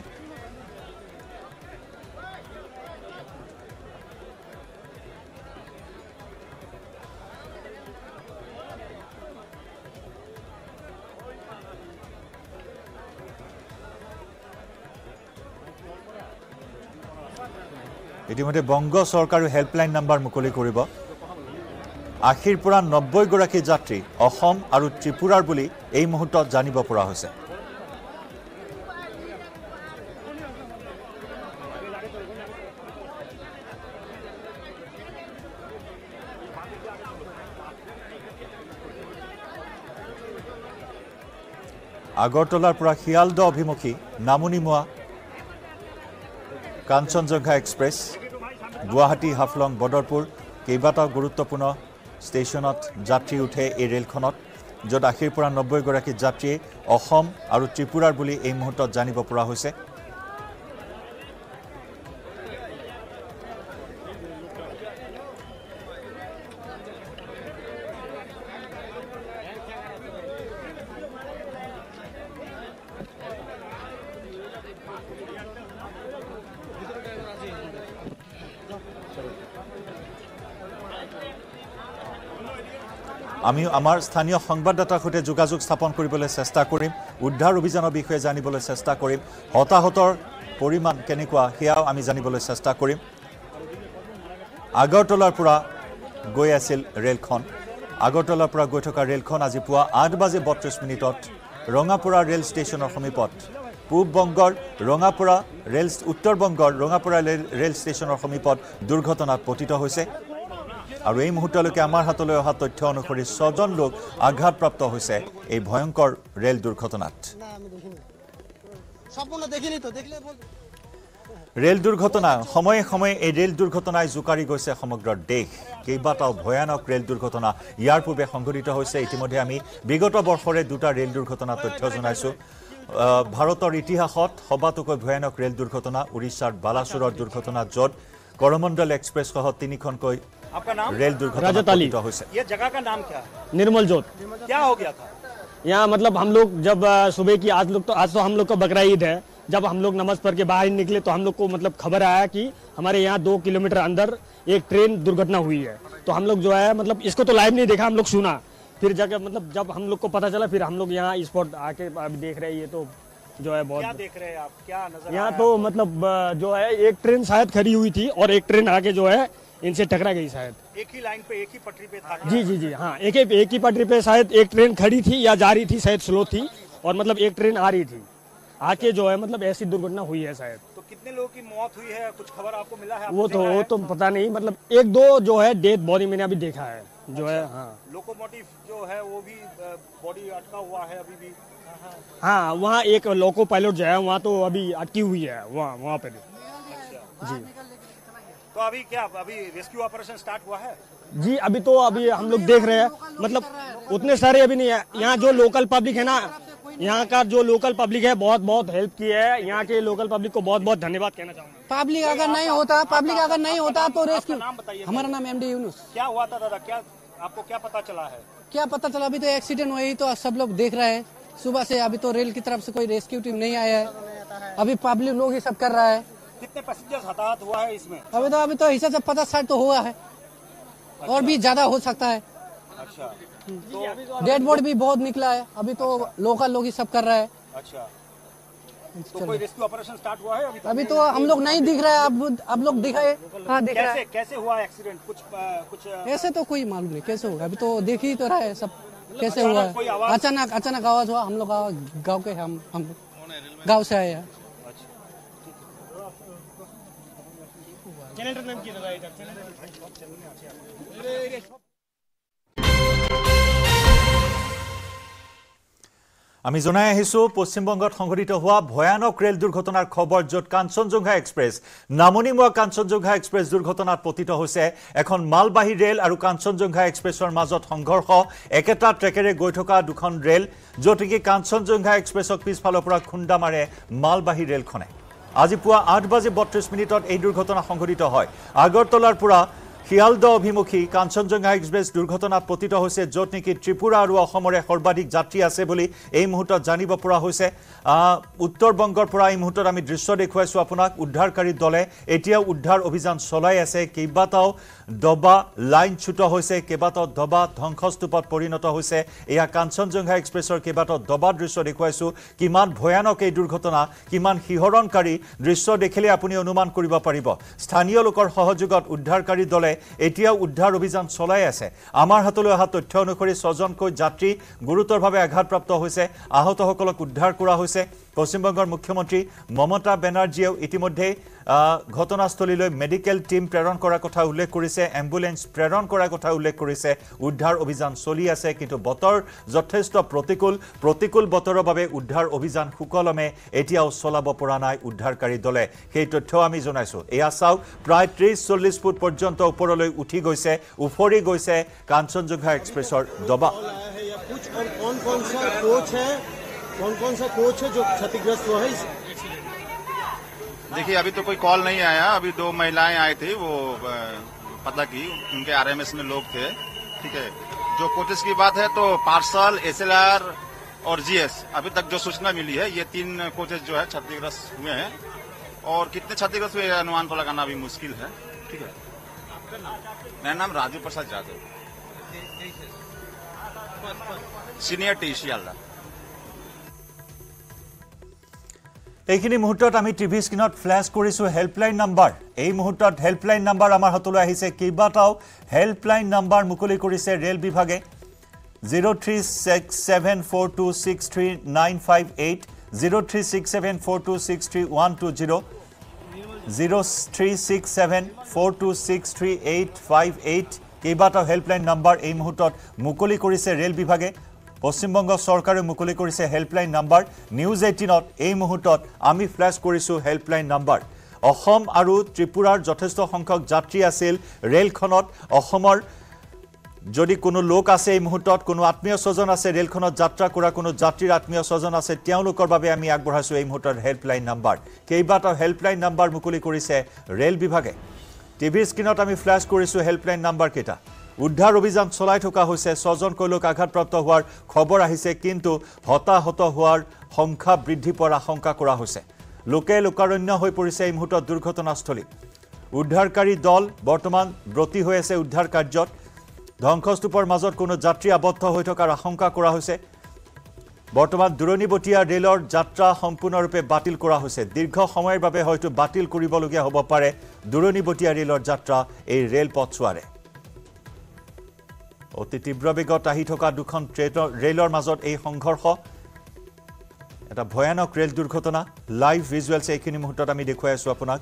ইতিমধ্যে বংগ চৰকাৰেও হেল্পলাইন নাম্বাৰ মুকলি কৰিব আশীৰ পৰা নব্বৈগৰাকী যাত্ৰী অসম আৰু ত্ৰিপুৰাৰ বুলি এই মুহূৰ্তত জানিব পৰা হৈছে আগৰতলাৰ পৰা শিয়ালদ অভিমুখী নামনিমোৱা কাঞ্চনজংঘা এক্সপ্ৰেছ গুৱাহাটী হাফলং বদৰপুৰ কেইবাটাও গুৰুত্বপূৰ্ণ ষ্টেচনত যাত্ৰী উঠে এই ৰে'লখনত য'ত আশীৰ পৰা নব্বৈগৰাকী যাত্ৰীয়ে অসম আৰু ত্ৰিপুৰাৰ বুলি এই মুহূৰ্তত জানিব পৰা হৈছে আমি আমাৰ স্থানীয় সংবাদদাতাৰ সৈতে যোগাযোগ স্থাপন কৰিবলৈ চেষ্টা কৰিম উদ্ধাৰ অভিযানৰ বিষয়ে জানিবলৈ চেষ্টা কৰিম হতাহতৰ পৰিমাণ কেনেকুৱা সেয়াও আমি জানিবলৈ চেষ্টা কৰিম আগৰতলাৰ পৰা গৈ আছিল ৰেলখন আগৰতলাৰ পৰা গৈ থকা ৰেলখন আজি পুৱা আঠ বাজি বত্ৰিছ মিনিটত ৰঙাপুৰা ৰেল ষ্টেচনৰ সমীপত পূব বংগৰ ৰঙাপুৰা ৰেল উত্তৰবংগৰ ৰঙাপুৰা ৰেল ৰেল ষ্টেচনৰ সমীপত দুৰ্ঘটনাত পতিত হৈছে আৰু এই মুহূৰ্তলৈকে আমাৰ হাতলৈ অহা তথ্য অনুসৰি ছজন লোক আঘাতপ্ৰাপ্ত হৈছে এই ভয়ংকৰ ৰেল দুৰ্ঘটনাত ৰেল দুৰ্ঘটনা সময়ে সময়ে এই ৰেল দুৰ্ঘটনাই জোকাৰি গৈছে সমগ্ৰ দেশ কেইবাটাও ভয়ানক ৰেল দুৰ্ঘটনা ইয়াৰ পূৰ্বে সংঘটিত হৈছে ইতিমধ্যে আমি বিগত বৰ্ষৰে দুটা ৰেল দুৰ্ঘটনা তথ্য জনাইছো ভাৰতৰ ইতিহাসত সবাতোকৈ ভয়ানক ৰেল দুৰ্ঘটনা উৰিষ্যাৰ বালাচুৰৰ দুৰ্ঘটনা য'ত কৰমণ্ডল এক্সপ্ৰেছসহ তিনিখনকৈ आपका नाम रेल दुर्घटना जगह का नाम क्या है निर्मल जोत क्या हो गया था यहाँ मतलब हम लोग जब सुबह की आज लोग तो आज तो हम लोग का बकरा ईद है जब हम लोग नमाज पढ़ के बाहर निकले तो हम लोग को मतलब खबर आया कि हमारे यहाँ दो किलोमीटर अंदर एक ट्रेन दुर्घटना हुई है तो हम लोग जो है मतलब इसको तो लाइव नहीं देखा हम लोग सुना फिर जगह मतलब जब हम लोग को पता चला फिर हम लोग यहाँ स्पॉट आके अभी देख रहे ये तो जो है बहुत क्या देख रहे हैं आप क्या नजर यहाँ तो मतलब जो है एक ट्रेन शायद खड़ी हुई थी और एक ट्रेन आके जो है इनसे टकरा गई शायद एक ही लाइन पे एक ही पटरी पे था जी जी जी हाँ एक एक ही पटरी पे शायद एक ट्रेन खड़ी थी या जा रही थी शायद स्लो थी और मतलब एक ट्रेन आ रही थी आके जो है मतलब ऐसी दुर्घटना हुई है शायद तो कितने लोगों की मौत हुई है कुछ खबर आपको मिला है वो तो वो तो पता नहीं मतलब एक दो जो है डेथ बॉडी मैंने अभी देखा है जो है अच्छा। हाँ लोकोमोटिव जो है वो भी बॉडी अटका हुआ है अभी भी हाँ वहाँ एक लोको पायलट जो है वहाँ तो अभी अटकी हुई है वहाँ वहाँ पे अच्छा। जी तो अभी क्या अभी रेस्क्यू ऑपरेशन स्टार्ट हुआ है जी अभी तो अभी हम लोग देख रहे हैं मतलब उतने सारे अभी नहीं है यहाँ जो लोकल पब्लिक है ना यहाँ का जो लोकल पब्लिक है बहुत बहुत हेल्प की है यहाँ के लोकल पब्लिक को बहुत बहुत धन्यवाद कहना चाहूँगा पब्लिक अगर नहीं होता पब्लिक अगर नहीं होता तो रेस्क्यू नाम बताइए हमारा नाम एम डी यूनुस क्या हुआ था दादा क्या आपको क्या पता चला है क्या पता चला अभी तो एक्सीडेंट हुआ ही तो सब लोग देख रहे हैं सुबह से अभी तो रेल की तरफ से कोई रेस्क्यू टीम नहीं आया है अभी पब्लिक लोग ही सब कर रहा है कितने पैसेंजर्स हताहत हुआ है इसमें अभी तो अभी तो हिसाब से पचास साठ तो हुआ है अच्छा। और भी ज्यादा हो सकता है अच्छा तो डेड हम्म। बोर्ड भी बहुत निकला है अभी तो अच्छा। लोकल लोग ही सब कर रहा है अच्छा तो कोई रेस्क्यू ऑपरेशन स्टार्ट हुआ है अभी तो अभी तो हम लोग नहीं दिख रहा है अब अब लोग दिखाए कैसे हाँ, रहा है कैसे हुआ एक्सीडेंट कुछ कुछ ऐसे तो कोई मालूम नहीं कैसे होगा अभी तो देख ही तो रहा है सब कैसे हुआ अचानक अचानक आवाज हुआ हम लोग गांव के हम हम गांव से आए हैं আমি জনাই আহিছো পশ্চিমবংগত সংঘটিত হোৱা ভয়ানক ৰেল দুৰ্ঘটনাৰ খবৰ য'ত কাঞ্চনজংঘা এক্সপ্ৰেছ নামনিমুৱা কাঞ্চনজংঘা এক্সপ্ৰেছ দুৰ্ঘটনাত পতিত হৈছে এখন মালবাহী ৰেল আৰু কাঞ্চনজংঘা এক্সপ্ৰেছৰ মাজত সংঘৰ্ষ একেটা ট্ৰেকেৰে গৈ থকা দুখন ৰেল য'ত নেকি কাঞ্চনজংঘা এক্সপ্ৰেছক পিছফালৰ পৰা খুন্দা মাৰে মালবাহী ৰেলখনে আজি পুৱা আঠ বাজি বত্ৰিছ মিনিটত এই দুৰ্ঘটনা সংঘটিত হয় আগৰতলাৰ পৰা শিয়ালদ অভিমুখী কাঞ্চনজঙ্ঘা এক্সপ্ৰেছ দুৰ্ঘটনাত পতিত হৈছে য'ত নেকি ত্ৰিপুৰা আৰু অসমৰে সৰ্বাধিক যাত্ৰী আছে বুলি এই মুহূৰ্তত জানিব পৰা হৈছে উত্তৰবংগৰ পৰা এই মুহূৰ্তত আমি দৃশ্য দেখুৱাইছোঁ আপোনাক উদ্ধাৰকাৰী দলে এতিয়াও উদ্ধাৰ অভিযান চলাই আছে কেইবাটাও ডবা লাইনচ্যুত হৈছে কেইবাটাও ডবা ধ্বংসস্তূপত পৰিণত হৈছে এয়া কাঞ্চনজঙ্ঘা এক্সপ্ৰেছৰ কেইবাটাও ডবা দৃশ্য দেখুৱাইছোঁ কিমান ভয়ানক এই দুৰ্ঘটনা কিমান শিহৰণকাৰী দৃশ্য দেখিলে আপুনি অনুমান কৰিব পাৰিব স্থানীয় লোকৰ সহযোগত উদ্ধাৰকাৰী দলে এতিয়াও উদ্ধাৰ অভিযান চলাই আছে আমাৰ হাতলৈ অহা তথ্য অনুসৰি ছজনকৈ যাত্ৰী গুৰুতৰভাৱে আঘাতপ্ৰাপ্ত হৈছে আহতসকলক উদ্ধাৰ কৰা হৈছে পশ্চিমবংগৰ মুখ্যমন্ত্ৰী মমতা বেনাৰ্জীয়েও ইতিমধ্যে ঘটনাস্থলীলৈ মেডিকেল টীম প্ৰেৰণ কৰাৰ কথা উল্লেখ কৰিছে এম্বুলেঞ্চ প্ৰেৰণ কৰাৰ কথা উল্লেখ কৰিছে উদ্ধাৰ অভিযান চলি আছে কিন্তু বতৰ যথেষ্ট প্ৰতিকূল প্ৰতিকূল বতৰৰ বাবে উদ্ধাৰ অভিযান সুকলমে এতিয়াও চলাব পৰা নাই উদ্ধাৰকাৰী দলে সেই তথ্য আমি জনাইছোঁ এয়া চাওক প্ৰায় ত্ৰিছ চল্লিছ ফুট পৰ্যন্ত ওপৰলৈ উঠি গৈছে উফৰি গৈছে কাঞ্চনজংঘা এক্সপ্ৰেছৰ দবা कौन कौन सा कोच है जो क्षतिग्रस्त हुआ है इस देखिए अभी तो कोई कॉल नहीं आया अभी दो महिलाएं आई थी वो पता की उनके आरएमएस में लोग थे ठीक है जो कोचेस की बात है तो पार्सल एसएलआर और जीएस अभी तक जो सूचना मिली है ये तीन कोचेस जो है क्षतिग्रस्त हुए हैं और कितने क्षतिग्रस्त हुए अनुमान तो लगाना अभी मुश्किल है ठीक है मेरा नाम Raju Prasad Yadav senior T C এইখিনি মুহূৰ্তত আমি টিভি স্ক্ৰীণত ফ্লেশ কৰিছোঁ হেল্পলাইন নাম্বাৰ এই মুহূৰ্তত হেল্পলাইন নাম্বাৰ আমাৰ হাতলৈ আহিছে কেইবাটাও হেল্পলাইন নাম্বাৰ মুকলি কৰিছে ৰে'ল বিভাগে zero' three six seven four two six three nine five eight zero' three six seven four two six three one two zero' zero' three six seven four two six three eight five eight কেইবাটাও helpline number এই মুহূৰ্তত মুকলি কৰিছে rail বিভাগে পশ্চিমবংগ চৰকাৰে মুকলি কৰিছে helpline number news এইটিনত এই মুহূৰ্তত আমি ফ্লেশ কৰিছোঁ হেল্পলাইন নাম্বাৰ অসম আৰু ত্ৰিপুৰাৰ যথেষ্ট সংখ্যক যাত্ৰী আছিল ৰেলখনত অসমৰ যদি কোনো লোক আছে এই মুহূৰ্তত কোনো আত্মীয় স্বজন আছে ৰেলখনত যাত্ৰা কৰা কোনো যাত্ৰীৰ আত্মীয় স্বজন আছে তেওঁলোকৰ বাবে আমি আগবঢ়াইছোঁ এই মুহূৰ্তত হেল্পলাইন নাম্বাৰ কেইবাটাও হেল্পলাইন নাম্বাৰ মুকলি কৰিছে ৰেল বিভাগে টিভি স্ক্ৰীণত আমি ফ্লেশ কৰিছোঁ হেল্পলাইন নাম্বাৰকেইটা উদ্ধাৰ অভিযান চলাই থকা হৈছে ছজনকো লোক আঘাতপ্ৰাপ্ত হোৱাৰ খবৰ আহিছে কিন্তু হতাহত হোৱাৰ সংখ্যা বৃদ্ধি পড়াৰ আশংকা কৰা হৈছে লোকে লোকাৰণ্য হৈ পৰিছে এই মুহূৰ্তত দুৰ্ঘটনাস্থলী উদ্ধাৰকাৰী দল বৰ্তমান ব্ৰতি হৈ আছে উদ্ধাৰ কাৰ্যত ধ্বংসস্তূপৰ মাজত কোনো যাত্ৰী আবদ্ধ হৈ থকাৰ আশংকা কৰা হৈছে বৰ্তমান দূৰণিবটীয়া ৰে'লৰ যাত্ৰা সম্পূৰ্ণৰূপে বাতিল কৰা হৈছে দীৰ্ঘ সময়ৰ বাবে হয়তো বাতিল কৰিবলগীয়া হব পাৰে দূৰণিবটীয়া ৰে'লৰ যাত্ৰা এই ৰেলপথছোৱাৰে অতি তীব্ৰ বেগত আহি থকা দুখন ৰেলৰ মাজত এই সংঘৰ্ষ এটা ভয়ানক ৰেল দুৰ্ঘটনা লাইভ ভিজুৱেলছ এইখিনি মুহূৰ্তত আমি দেখুৱাই আছো আপোনাক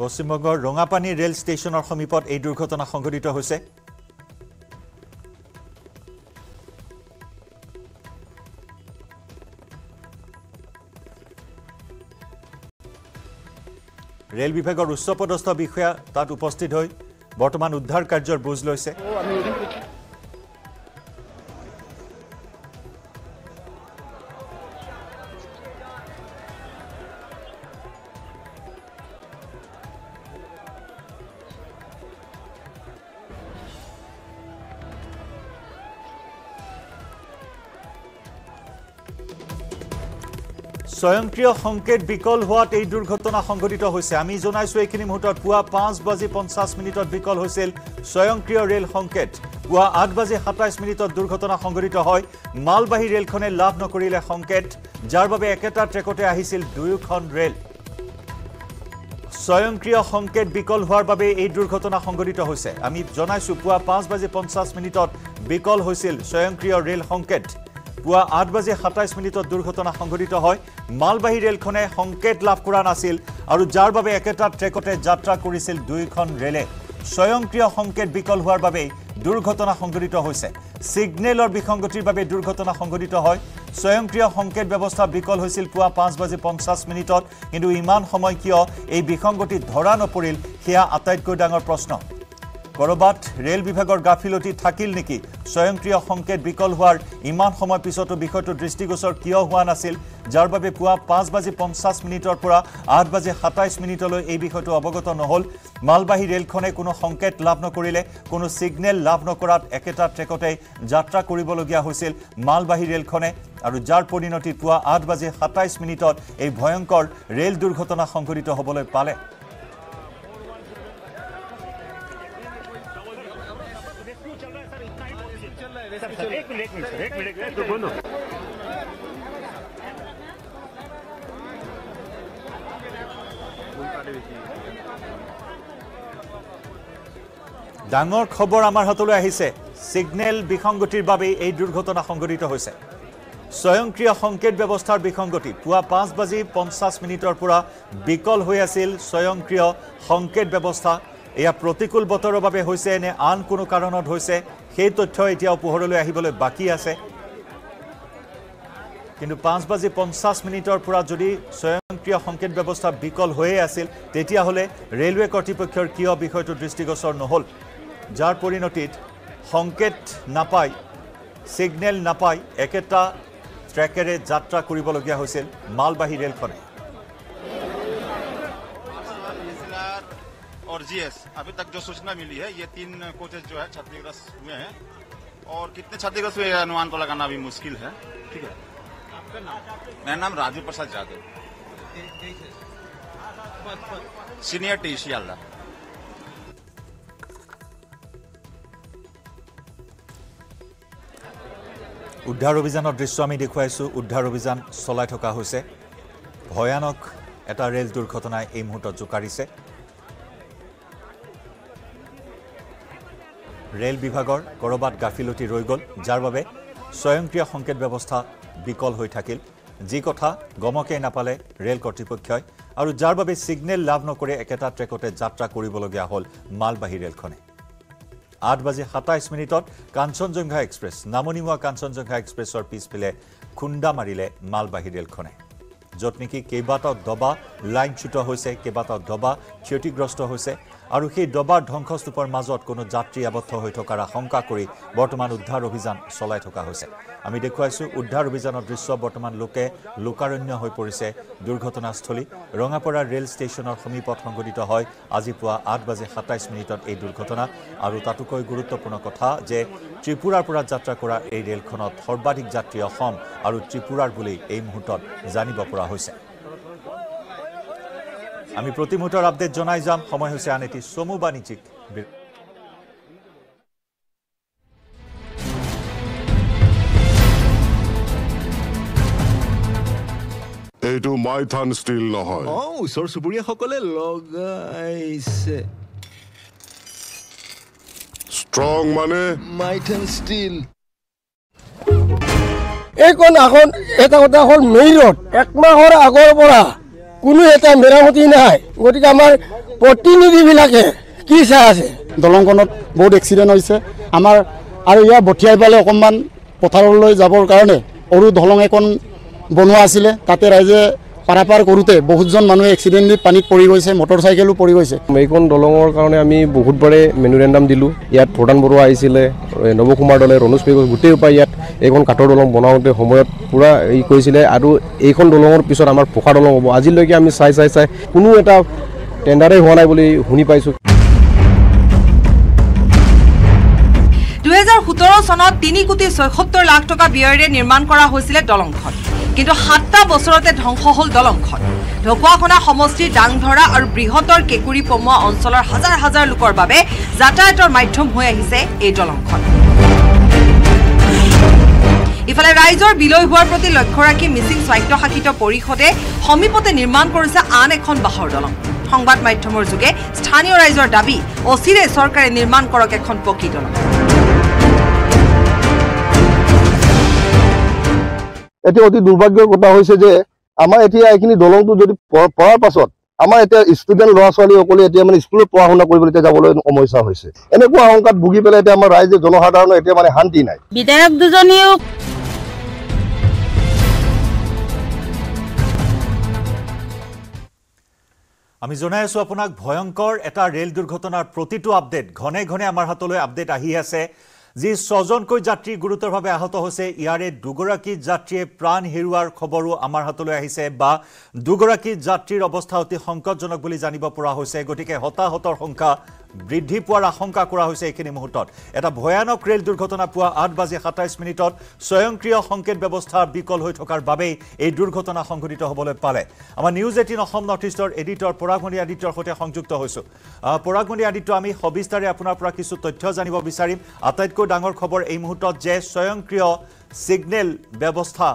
পশ্চিমবংগৰ ৰঙাপানী ৰেল ষ্টেচনৰ সমীপত এই দুৰ্ঘটনা সংঘটিত হৈছে ৰেল বিভাগৰ উচ্চপদস্থ বিষয়া তাত উপস্থিত হৈ বৰ্তমান উদ্ধাৰ কাৰ্যৰ বুজ লৈছে স্বয়ংক্ৰিয় সংকেত বিকল হোৱাত এই দুৰ্ঘটনা সংঘটিত হৈছে আমি জনাইছোঁ এইখিনি মুহূৰ্তত পুৱা পাঁচ বাজি পঞ্চাছ মিনিটত বিকল হৈছিল স্বয়ংক্ৰিয় ৰেল সংকেত পুৱা আঠ বাজি সাতাইছ মিনিটত দুৰ্ঘটনা সংঘটিত হয় মালবাহী ৰেলখনে লাভ নকৰিলে সংকেত যাৰ বাবে একেটা ট্ৰেকতে আহিছিল দুয়োখন ৰেল স্বয়ংক্ৰিয় সংকেত বিকল হোৱাৰ বাবে এই দুৰ্ঘটনা সংঘটিত হৈছে আমি জনাইছোঁ পুৱা পাঁচ বাজি পঞ্চাছ মিনিটত বিকল হৈছিল স্বয়ংক্ৰিয় ৰেল সংকেত পুৱা আঠ বাজি সাতাইছ মিনিটত দুৰ্ঘটনা সংঘটিত হয় মালবাহী ৰেলখনে সংকেত লাভ কৰা নাছিল আৰু যাৰ বাবে একেটা ট্ৰেকতে যাত্ৰা কৰিছিল দুয়োখন ৰেলে স্বয়ংক্ৰিয় সংকেত বিকল হোৱাৰ বাবেই দুৰ্ঘটনা সংঘটিত হৈছে ছিগনেলৰ বিসংগতিৰ বাবে দুৰ্ঘটনা সংঘটিত হয় স্বয়ংক্ৰিয় সংকেত ব্যৱস্থা বিকল হৈছিল পুৱা পাঁচ বাজি পঞ্চাছ মিনিটত কিন্তু ইমান সময় কিয় এই বিসংগতি ধৰা নপৰিল সেয়া আটাইতকৈ ডাঙৰ প্ৰশ্ন কৰবাত ৰেল বিভাগৰ গাফিলতি থাকিল নেকি স্বয়ংক্ৰিয় সংকেত বিকল হোৱাৰ ইমান সময় পিছতো বিষয়টো দৃষ্টিগোচৰ কিয় হোৱা নাছিল যাৰ বাবে পুৱা পাঁচ বাজি পঞ্চাছ মিনিটৰ পৰা আঠ বাজি সাতাইছ মিনিটলৈ এই বিষয়টো অৱগত নহ'ল মালবাহী ৰেলখনে কোনো সংকেত লাভ নকৰিলে কোনো ছিগনেল লাভ নকৰাত একেটা ট্ৰেকতে যাত্ৰা কৰিবলগীয়া হৈছিল মালবাহী ৰেলখনে আৰু যাৰ পৰিণতি পুৱা আঠ বাজি সাতাইছ মিনিটত এই ভয়ংকৰ ৰেল দুৰ্ঘটনা সংঘটিত হ'বলৈ পালে ডাঙৰ খবৰ আমাৰ হাতলৈ আহিছে ছিগনেল বিসংগতিৰ বাবে এই দুৰ্ঘটনা সংঘটিত হৈছে স্বয়ংক্ৰিয় সংকেত ব্যৱস্থাৰ বিসংগতি পুৱা পাঁচ বাজি পঞ্চাছ মিনিটৰ পৰা বিকল হৈ আছিল স্বয়ংক্ৰিয় সংকেত ব্যৱস্থা এয়া প্ৰতিকূল বতৰৰ বাবে হৈছে নে আন কোনো কাৰণত হৈছে সেই তথ্য এতিয়াও পোহৰলৈ আহিবলৈ বাকী আছে কিন্তু পাঁচ বাজি পঞ্চাছ মিনিটৰ পৰা যদি স্বয়ংক্ৰিয় সংকেত ব্যৱস্থা বিকল হৈয়ে আছিল তেতিয়াহ'লে ৰেলৱে কৰ্তৃপক্ষৰ কিয় বিষয়টো দৃষ্টিগোচৰ নহ'ল যাৰ পৰিণতিত সংকেত নাপায় ছিগনেল নাপাই একেটা ট্ৰেকেৰে যাত্ৰা কৰিবলগীয়া হৈছিল মালবাহী ৰেলখনে और जीएस अभी तक जो सूचना मिली है ये तीन कोचेज जो है क्षतिग्रस्त हुए हैं और कितने क्षतिग्रस्त हुए अनुमान तो लगाना अभी मुश्किल है ठीक है आपका नाम मेरा नाम राजू प्रसाद यादव सीनियर टी शियाला উদ্ধাৰ অভিযানৰ দৃশ্য আমি দেখুৱাইছোঁ উদ্ধাৰ অভিযান চলাই থকা হৈছে ভয়ানক এটা ৰেল দুৰ্ঘটনাই এই মুহূৰ্তত জোকাৰিছে ৰেল বিভাগৰ ক'ৰবাত গাফিলতি ৰৈ গ'ল যাৰ বাবে স্বয়ংক্ৰিয় সংকেত ব্যৱস্থা বিকল হৈ থাকিল যি কথা গমকেই নাপালে ৰেল কৰ্তৃপক্ষই আৰু যাৰ বাবে ছিগনেল লাভ নকৰি একেটা ট্ৰেকতে যাত্ৰা কৰিবলগীয়া হ'ল মালবাহী ৰেলখনে আঠ বাজি সাতাইছ মিনিটত কাঞ্চনজংঘা এক্সপ্ৰেছ নামনিমুৱা কাঞ্চনজংঘা এক্সপ্ৰেছৰ পিছফালে খুন্দা মাৰিলে মালবাহী ৰেলখনে য'ত নেকি কেইবাটাও দবা লাইনচ্যুত হৈছে কেইবাটাও দবা ক্ষতিগ্ৰস্ত হৈছে আৰু সেই ডবাৰ ধ্বংসস্তূপৰ মাজত কোনো যাত্ৰী আবদ্ধ হৈ থকাৰ আশংকা কৰি বৰ্তমান উদ্ধাৰ অভিযান চলাই থকা হৈছে আমি দেখুৱাইছোঁ উদ্ধাৰ অভিযানৰ দৃশ্য বৰ্তমান লোকে লোকাৰণ্য হৈ পৰিছে দুৰ্ঘটনাস্থলী ৰঙাপাৰা ৰেল ষ্টেচনৰ সমীপত সংঘটিত হয় আজি পুৱা আঠ বাজি সাতাইছ মিনিটত এই দুৰ্ঘটনা আৰু তাতোকৈ গুৰুত্বপূৰ্ণ কথা যে ত্ৰিপুৰাৰ পৰা যাত্ৰা কৰা এই ৰেলখনত সৰ্বাধিক যাত্ৰী অসম আৰু ত্ৰিপুৰাৰ বুলি এই মুহূৰ্তত জানিব পৰা হৈছে আমি প্ৰতি মুহূৰ্তৰ আপডেট জনাই যাম সময় হৈছে আন এটি চমু বাণিজ্যিক এইটো মাইথান ষ্টীল নহয় অ ওচৰ চুবুৰীয়াসকলে লগাইছে ষ্ট্ৰং মানে মাইথান ষ্টীল এইখন আগত এটা কথা হ'ল মেইলত একমাহৰ আগৰ পৰা কোনো এটা মেৰামতি নাই গতিকে আমাৰ প্ৰতিনিধিবিলাকে কি চাই আছে দলংখনত বহুত এক্সিডেণ্ট হৈছে আমাৰ আৰু ইয়াৰ বঠিয়াই পালে অকণমান পথাৰলৈ যাবৰ কাৰণে সৰু দলং এখন বনোৱা আছিলে তাতে ৰাইজে পাৰাপাৰ কৰোঁতে বহুতজন মানুহে এক্সিডেণ্টলি পানীত পৰি গৈছে মটৰ চাইকেলো পৰি গৈছে এইখন দলঙৰ কাৰণে আমি বহুতবাৰে মেনুৰেণ্ডাম দিলোঁ ইয়াত প্ৰধান বৰুৱা আহিছিলে নৱ কুমাৰ দলে ৰণোজ পেগৈ গোটেই উপায় ইয়াত এইখন কাঠৰ দলং বনাওঁতে সময়ত পূৰা ই কৰিছিলে আৰু এইখন দলঙৰ পিছত আমাৰ পোখা দলং হ'ব আজিলৈকে আমি চাই চাই চাই কোনো এটা টেণ্ডাৰেই হোৱা নাই বুলি শুনি পাইছোঁ দুহেজাৰ সোতৰ চনত তিনি কোটি ছয়সত্তৰ লাখ টকা ব্যয়েৰে নিৰ্মাণ কৰা হৈছিলে দলংখন কিন্তু সাতটা বছৰতে ধ্বংস হ'ল দলংখন ঢকুৱাখনা সমষ্টিৰ ডাংধৰা আৰু বৃহত্তৰ কেঁকুৰি পমোৱা অঞ্চলৰ হাজাৰ হাজাৰ লোকৰ বাবে যাতায়াতৰ মাধ্যম হৈ আহিছে এই দলংখন ইফালে ৰাইজৰ বিলয় হোৱাৰ প্ৰতি লক্ষ্য ৰাখি মিচিং স্বায়ত্তশাসিত পৰিষদে সমীপতে নিৰ্মাণ কৰিছে আন এখন বাঁহৰ দলং সংবাদ মাধ্যমৰ যোগে স্থানীয় ৰাইজৰ দাবী অচিৰে চৰকাৰে নিৰ্মাণ কৰক এখন পকী দলং এতিয়া অতি দুৰ্ভাগ্যৰ কথা হৈছে যে আমাৰ এতিয়া এইখিনি দলংটো যদি পৰাৰ পাছত আমাৰ এতিয়া ষ্টুডেণ্ট ল'ৰা ছোৱালীসকলে এতিয়া মানে স্কুলত পঢ়া শুনা কৰিবলৈ এতিয়া যাবলৈ সমস্যা হৈছে এনেকুৱা সংকাত ভুগি পেলাই এতিয়া আমাৰ ৰাইজে জনসাধাৰণৰ এতিয়া মানে শান্তি নাই বিধায়ক দুজনীও আমি জনাই আছো আপোনাক ভয়ংকৰ এটা ৰেল দুৰ্ঘটনাৰ প্ৰতিটো আপডেট ঘনে ঘনে আমাৰ হাতলৈ আপডেট আহি আছে যি ছজনকৈ যাত্ৰী গুৰুতৰভাৱে আহত হৈছে ইয়াৰে দুগৰাকী যাত্ৰীয়ে প্ৰাণ হেৰুওৱাৰ খবৰো আমাৰ হাতলৈ আহিছে বা দুগৰাকী যাত্ৰীৰ অৱস্থা অতি সংকটজনক বুলি জানিব পৰা হৈছে গতিকে হতাহতৰ সংখ্যা বৃদ্ধি পোৱাৰ আশংকা কৰা হৈছে এইখিনি মুহূৰ্তত এটা ভয়ানক ৰেল দুৰ্ঘটনা পুৱা আঠ বাজি সাতাইছ মিনিটত স্বয়ংক্ৰিয় সংকেত ব্যৱস্থা বিকল হৈ থকাৰ বাবেই এই দুৰ্ঘটনা সংঘটিত হ'বলৈ পালে আমাৰ নিউজ এইটিন অসম নৰ্থ ইষ্টৰ এডিটৰ পৰাগমণি আদিত্যৰ সৈতে সংযুক্ত হৈছোঁ পৰাগমণি আদিত্য আমি সবিস্তাৰে আপোনাৰ পৰা কিছু তথ্য জানিব বিচাৰিম আটাইতকৈ আটাইতকৈ ডাঙৰ খবৰ এই মুহূৰ্তত যে স্বয়ংক্ৰিয় ছিগনেল ব্যৱস্থা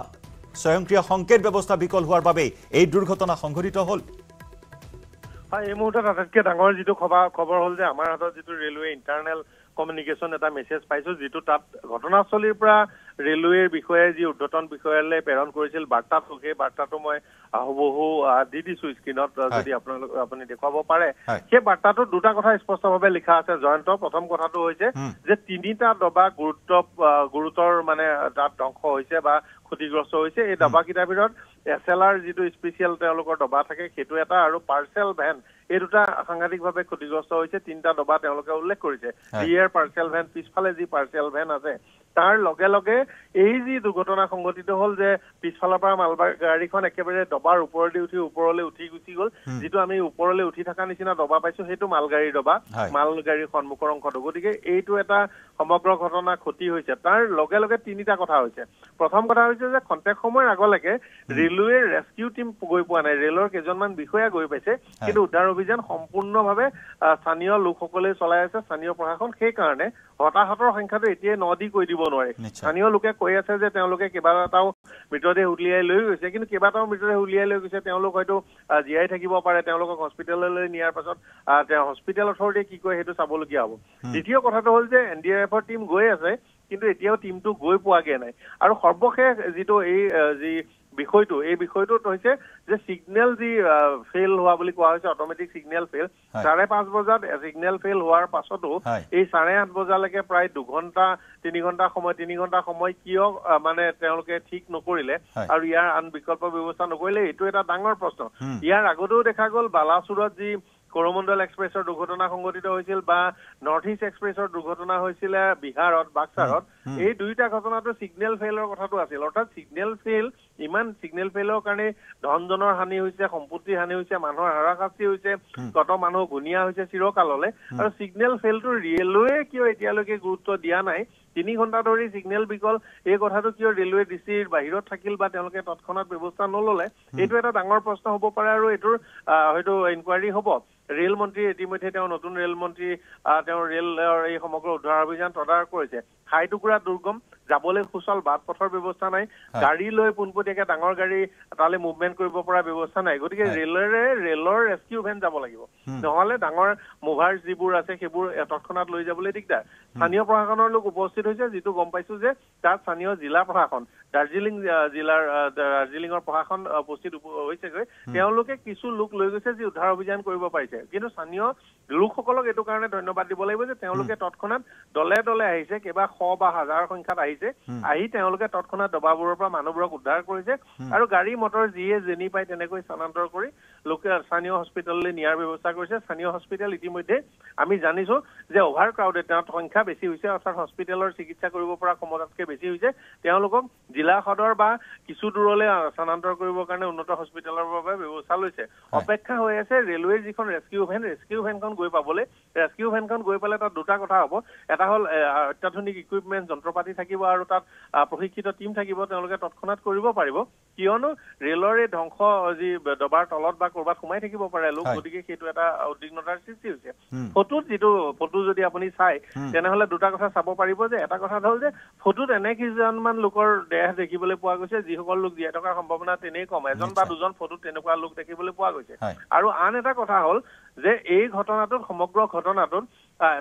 স্বয়ংক্ৰিয় সংকেত ব্যৱস্থা বিকল হোৱাৰ বাবেই এই দুৰ্ঘটনা সংঘটিত হ'ল হয় এই মুহূৰ্তত আটাইতকৈ ডাঙৰ যিটো খবৰ হ'ল যে আমাৰ হাতত যিটো ৰেলৱে ইণ্টাৰনেল কমিউনিকেশ্যন এটা মেছেজ পাইছোঁ যিটো তাত ঘটনাস্থলীৰ পৰা ৰেলৱেৰ বিষয়ে যি উদ্ধতন বিষয়ালৈ প্ৰেৰণ কৰিছিল বাৰ্তাটো সেই বাৰ্তাটো মই হুবহু দি দিছো স্ক্ৰীণত যদি আপোনালোক আপুনি দেখুৱাব পাৰে সেই বাৰ্তাটোত দুটা কথা স্পষ্টভাৱে লিখা আছে জয়ন্ত প্ৰথম কথাটো হৈছে যে তিনিটা দবা গুৰুত্ব গুৰুতৰ মানে তাত ধ্বংস হৈছে বা ক্ষতিগ্ৰস্ত হৈছে এই দবাকেইটাৰ ভিতৰত এছ এল আৰ যিটো স্পেচিয়েল তেওঁলোকৰ দবা থাকে সেইটো এটা আৰু পাৰ্চেল ভেন এই দুটা সাংঘাতিকভাৱে ক্ষতিগ্ৰস্ত হৈছে তিনিটা দবা তেওঁলোকে উল্লেখ কৰিছে ডি এৰ পাৰ্চেল ভেন পিছফালে যি পাৰ্চেল ভেন আছে তাৰ লগে লগে এই যি দুৰ্ঘটনা সংঘটিত হল যে পিছফালৰ পৰা মালবা গাড়ীখন একেবাৰে দবাৰ ওপৰেদি উঠি ওপৰলৈ উঠি গুচি গল যিটো আমি ওপৰলৈ উঠি থকা নিচিনা দবা পাইছো সেইটো মালগাড়ীৰ দবা মালগাড়ীৰ সন্মুখৰ অংশটো গতিকে এইটো এটা সমগ্ৰ ঘটনা ক্ষতি হৈছে তাৰ লগে লগে তিনিটা কথা হৈছে প্ৰথম কথা হৈছে যে খন্তেক সময়ৰ আগলৈকে ৰেলৱে ৰেস্কিউ টিম গৈ পোৱা নাই ৰেলৰ কেইজনমান বিষয়া গৈ পাইছে কিন্তু উদ্ধাৰ অভিযান সম্পূৰ্ণভাৱে স্থানীয় লোকসকলে চলাই আছে স্থানীয় প্ৰশাসন সেইকাৰণে হতাহতৰ সংখ্যাটো এতিয়াই ন দি কৈ দিব নোৱাৰে স্থানীয় লোকে কৈ আছে যে তেওঁলোকে কেইবাটাও মৃতদেহ উলিয়াই লৈ গৈছে কিন্তু কেইবাটাও মৃতদেহ উলিয়াই লৈ গৈছে তেওঁলোক হয়তো জীয়াই থাকিব পাৰে তেওঁলোকক হস্পিটেললৈ নিয়াৰ পাছত তেওঁ হস্পিটেল অথৰিটিয়ে কি কয় সেইটো চাবলগীয়া হব দ্বিতীয় কথাটো হ'ল যে এন ডি আৰ এফৰ টীম গৈ আছে কিন্তু এতিয়াও টীমটো গৈ পোৱাগে নাই আৰু সৰ্বশেষ যিটো এই যি বিষয়টো এই বিষয়টোত হৈছে যে ছিগনেল যি ফেইল হোৱা বুলি কোৱা হৈছে অট'মেটিক ছিগনেল ফেইল চাৰে পাঁচ বজাত ছিগনেল ফেইল হোৱাৰ পাছতো এই চাৰে আঠ বজালৈকে প্ৰায় দুঘণ্টা তিনি ঘণ্টা সময় তিনি ঘণ্টা সময় কিয় মানে তেওঁলোকে ঠিক নকৰিলে আৰু ইয়াৰ আন বিকল্প ব্যৱস্থা নকৰিলে এইটো এটা ডাঙৰ প্ৰশ্ন ইয়াৰ আগতেও দেখা গ'ল বালাচুৰত যি কৰমণ্ডল এক্সপ্ৰেছৰ দুৰ্ঘটনা সংঘটিত হৈছিল বা নৰ্থ ইষ্ট এক্সপ্ৰেছৰ দুৰ্ঘটনা হৈছিলে বিহাৰত বাক্সাৰত এই দুয়োটা ঘটনাটো ছিগনেল ফেইলৰ কথাটো আছিল অৰ্থাৎ ছিগনেল ফেইল ইমান ছিগনেল ফেইলৰ কাৰণে ধন জনৰ হানি হৈছে সম্পত্তিৰ হানি হৈছে মানুহৰ হাৰাশাস্তি হৈছে কত মানুহ ঘূনীয়া হৈছে চিৰকাললে আৰু ছিগনেল ফেলটো ৰেলৱে কিয় এতিয়ালৈকে গুৰুত্ব দিয়া নাই তিনি ঘণ্টা ধৰি ছিগনেল বিকল এই কথাটো কিয় ৰেলৱে ডি চিৰ বাহিৰত থাকিল বা তেওঁলোকে তৎক্ষণাত ব্যৱস্থা নললে এইটো এটা ডাঙৰ প্ৰশ্ন হ'ব পাৰে আৰু এইটোৰ হয়তো ইনকোৱাৰী হ'ব ৰেল মন্ত্ৰীয়ে ইতিমধ্যে তেওঁ নতুন ৰেল ৰেলমন্ত্ৰী তেওঁ ৰেলৰ এই সমগ্ৰ উদ্ধাৰ অভিযান তদাৰক কৰিছে ঠাই টুকুৰা দুৰ্গম যাবলৈ সুচল বাট পথৰ ব্যৱস্থা নাই গাড়ী লৈ পোনপটীয়াকৈ ডাঙৰ গাড়ী তালৈ মুভমেণ্ট কৰিব পৰা ব্যৱস্থা নাই গতিকে ৰেলেৰে ৰেলৰ ৰেস্কিউ ভেন যাব লাগিব নহ'লে ডাঙৰ মুভাৰ যিবোৰ আছে সেইবোৰ তৎক্ষণাত লৈ যাবলৈ দিগদাৰ স্থানীয় প্ৰশাসনৰ লোক উপস্থিত হৈছে যিটো গম পাইছো যে তাত স্থানীয় জিলা প্ৰশাসন দাৰ্জিলিং জিলাৰ দাৰ্জিলিঙৰ প্ৰশাসন উপস্থিত হৈছেগৈ তেওঁলোকে কিছু লোক লৈ গৈছে যি উদ্ধাৰ অভিযান কৰিব পাৰিছে কিন্তু স্থানীয় লোকসকলক এইটো কাৰণে ধন্যবাদ দিব লাগিব যে তেওঁলোকে তৎক্ষণাত দলে দলে আহিছে কেইবা শ বা হাজাৰ সংখ্যাত আহিছে আহি তেওঁলোকে তৎক্ষণাত দবাবোৰৰ পৰা মানুহবোৰক উদ্ধাৰ কৰিছে আৰু গাড়ী মটৰ যিয়ে যেনি পায় তেনেকৈ স্থানান্তৰ কৰি লোকে স্থানীয় হস্পিটেললৈ নিয়াৰ ব্যৱস্থা কৰিছে স্থানীয় হস্পিটেল ইতিমধ্যে আমি জানিছো যে অভাৰ ক্ৰাউডেড তেওঁ সংখ্যা বেছি হৈছে অৰ্থাৎ হস্পিটেলৰ চিকিৎসা কৰিব পৰা ক্ষমতাতকৈ বেছি হৈছে তেওঁলোকক জিলা সদৰ বা কিছু দূৰলৈ স্থানান্তৰ কৰিবৰ কাৰণে উন্নত হস্পিটেলৰ বাবে ব্যৱস্থা লৈছে অপেক্ষা হৈ আছে ৰেলৱেৰ যিখন ৰেস্কিউ ভেন ৰেস্কিউ ভেনখন গৈ পাবলৈ ৰেস্কিউ ভেনখন গৈ পালে তাত দুটা কথা হ'ব এটা হ'ল অত্যাধুনিক ইকুইপমেণ্ট যন্ত্ৰপাতি থাকিব আৰু তাত প্ৰশিক্ষিত টিম থাকিব তেওঁলোকে তৎক্ষণাৎ কৰিব পাৰিব কিয়নো ৰেলৰ এই ধ্বংস যি দবাৰ তলত বা আপোনাৰ ক'ৰবাত সোমাই থাকিব পাৰে লোক গতিকে সেইটো এটা উদ্বিগ্নতাৰ সৃষ্টি হৈছে ফটোত যিটো ফটো যদি আপুনি চাই তেনেহ'লে দুটা কথা চাব পাৰিব যে এটা কথা হ'ল যে ফটোত এনে কেইজনমান লোকৰ দেহ দেখিবলৈ পোৱা গৈছে যিসকল লোক জীয়াই থকাৰ সম্ভাৱনা তেনেই কম এজন বা দুজন ফটোত তেনেকুৱা লোক দেখিবলৈ পোৱা গৈছে আৰু আন এটা কথা হ'ল যে এই ঘটনাটোত সমগ্ৰ ঘটনাটোত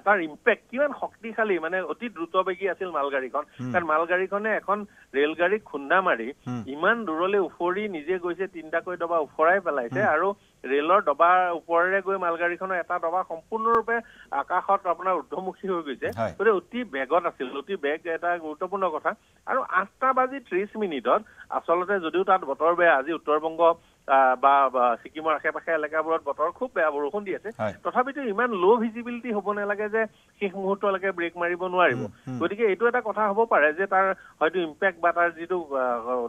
তাৰ ইম্পেক্ট কিমান শক্তিশালী মানে অতি দ্ৰুতবেগী আছিল মালগাড়ীখন কাৰণ মালগাড়ীখনে এখন ৰেলগাড়ীক খুন্দা মাৰি ইমান দূৰলৈ উফৰি নিজে গৈছে তিনিটাকৈ দবা ওফৰাই পেলাইছে আৰু ৰেলৰ দবাৰ ওপৰেৰে গৈ মালগাড়ীখনৰ এটা ডবা সম্পূৰ্ণৰূপে আকাশত আপোনাৰ উৰ্ধমুখী হৈ গৈছে গতিকে অতি বেগত আছিল অতি বেগ এটা গুৰুত্বপূৰ্ণ কথা আৰু আঠটা বাজি ত্ৰিশ মিনিটত আচলতে যদিও তাত বতৰ বেয়া আজি উত্তৰবংগ বা ছিকিমৰ আশে পাশে এলেকাবোৰত বতৰ খুব বেয়া বৰষুণ দি আছে তথাপিতো ইমান ল' ভিজিবিলিটি হ'ব নালাগে যে শেষ মুহূৰ্তলৈকে ব্ৰেক মাৰিব নোৱাৰিব গতিকে এইটো এটা কথা হ'ব পাৰে যে তাৰ হয়তো ইম্পেক্ট বা তাৰ যিটো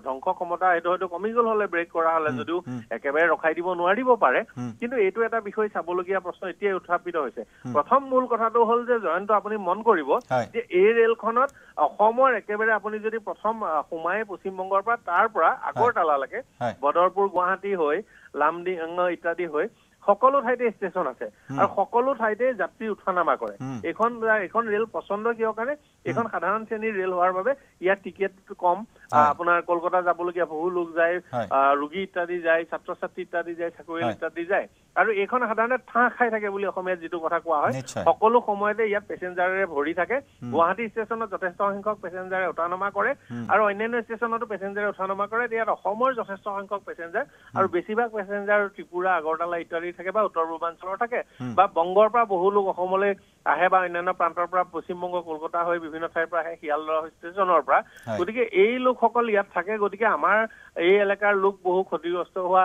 ধ্বংস ক্ষমতা সেইটো হয়তো কমি গ'ল হ'লে ব্ৰেক কৰা হ'লে যদিও একেবাৰে ৰখাই দিব নোৱাৰিব পাৰে কিন্তু এইটো এটা বিষয় চাবলগীয়া প্ৰশ্ন এতিয়াই উত্থাপিত হৈছে প্ৰথম মূল কথাটো হ'ল যে জয়ন্ত আপুনি মন কৰিব যে এই ৰেলখনত অসমৰ একেবাৰে আপুনি যদি প্ৰথম সোমাই পশ্চিমবংগৰ পৰা তাৰ পৰা আগৰ আগৰতালালৈকে বদৰপুৰ গুৱাহাটী হৈ লামডিং ইত্যাদি হৈ সকলো ঠাইতে ষ্টেচন আছে আৰু সকলো ঠাইতে যাত্ৰী উঠা নামা কৰে এইখন এইখন ৰেল পচন্দ কিয় কাৰণে এইখন সাধাৰণ শ্ৰেণীৰ ৰেল হোৱাৰ বাবে ইয়াত টিকেট কম আপোনাৰ কলকাতা যাবলগীয়া বহু লোক যায় ৰোগী ইত্যাদি যায় ছাত্ৰ ছাত্ৰী ইত্যাদি যায় চাকৰিয়াল ইত্যাদি যায় আৰু এইখন সাধাৰণতে ঠাহ খাই থাকে বুলি অসমীয়াত যিটো কথা কোৱা হয় সকলো সময়তে ইয়াত পেচেঞ্জাৰে ভৰি থাকে গুৱাহাটী ষ্টেচনত যথেষ্ট সংখ্যক পেচেঞ্জাৰে উঠা নমা কৰে আৰু অন্যান্য ষ্টেচনতো পেচেঞ্জাৰে উঠা নমা কৰে ইয়াত অসমৰ যথেষ্ট সংখ্যক পেচেঞ্জাৰ আৰু বেছিভাগ পেচেঞ্জাৰ ত্ৰিপুৰা আগৰতলা ইত্যাদি হেৰি থাকে বা উত্তৰ পূৰ্বাঞ্চলৰ থাকে বা বংগৰ পৰা বহু লোক অসমলৈ আহে বা অন্যান্য প্ৰান্তৰ পৰা পশ্চিমবংগ কলকাতা হৈ বিভিন্ন ঠাইৰ পৰা আহে শিয়ালদহ ষ্টেচনৰ পৰা গতিকে এই লোকসকল ইয়াত থাকে গতিকে আমাৰ এই এলেকাৰ লোক বহু ক্ষতিগ্ৰস্ত হোৱা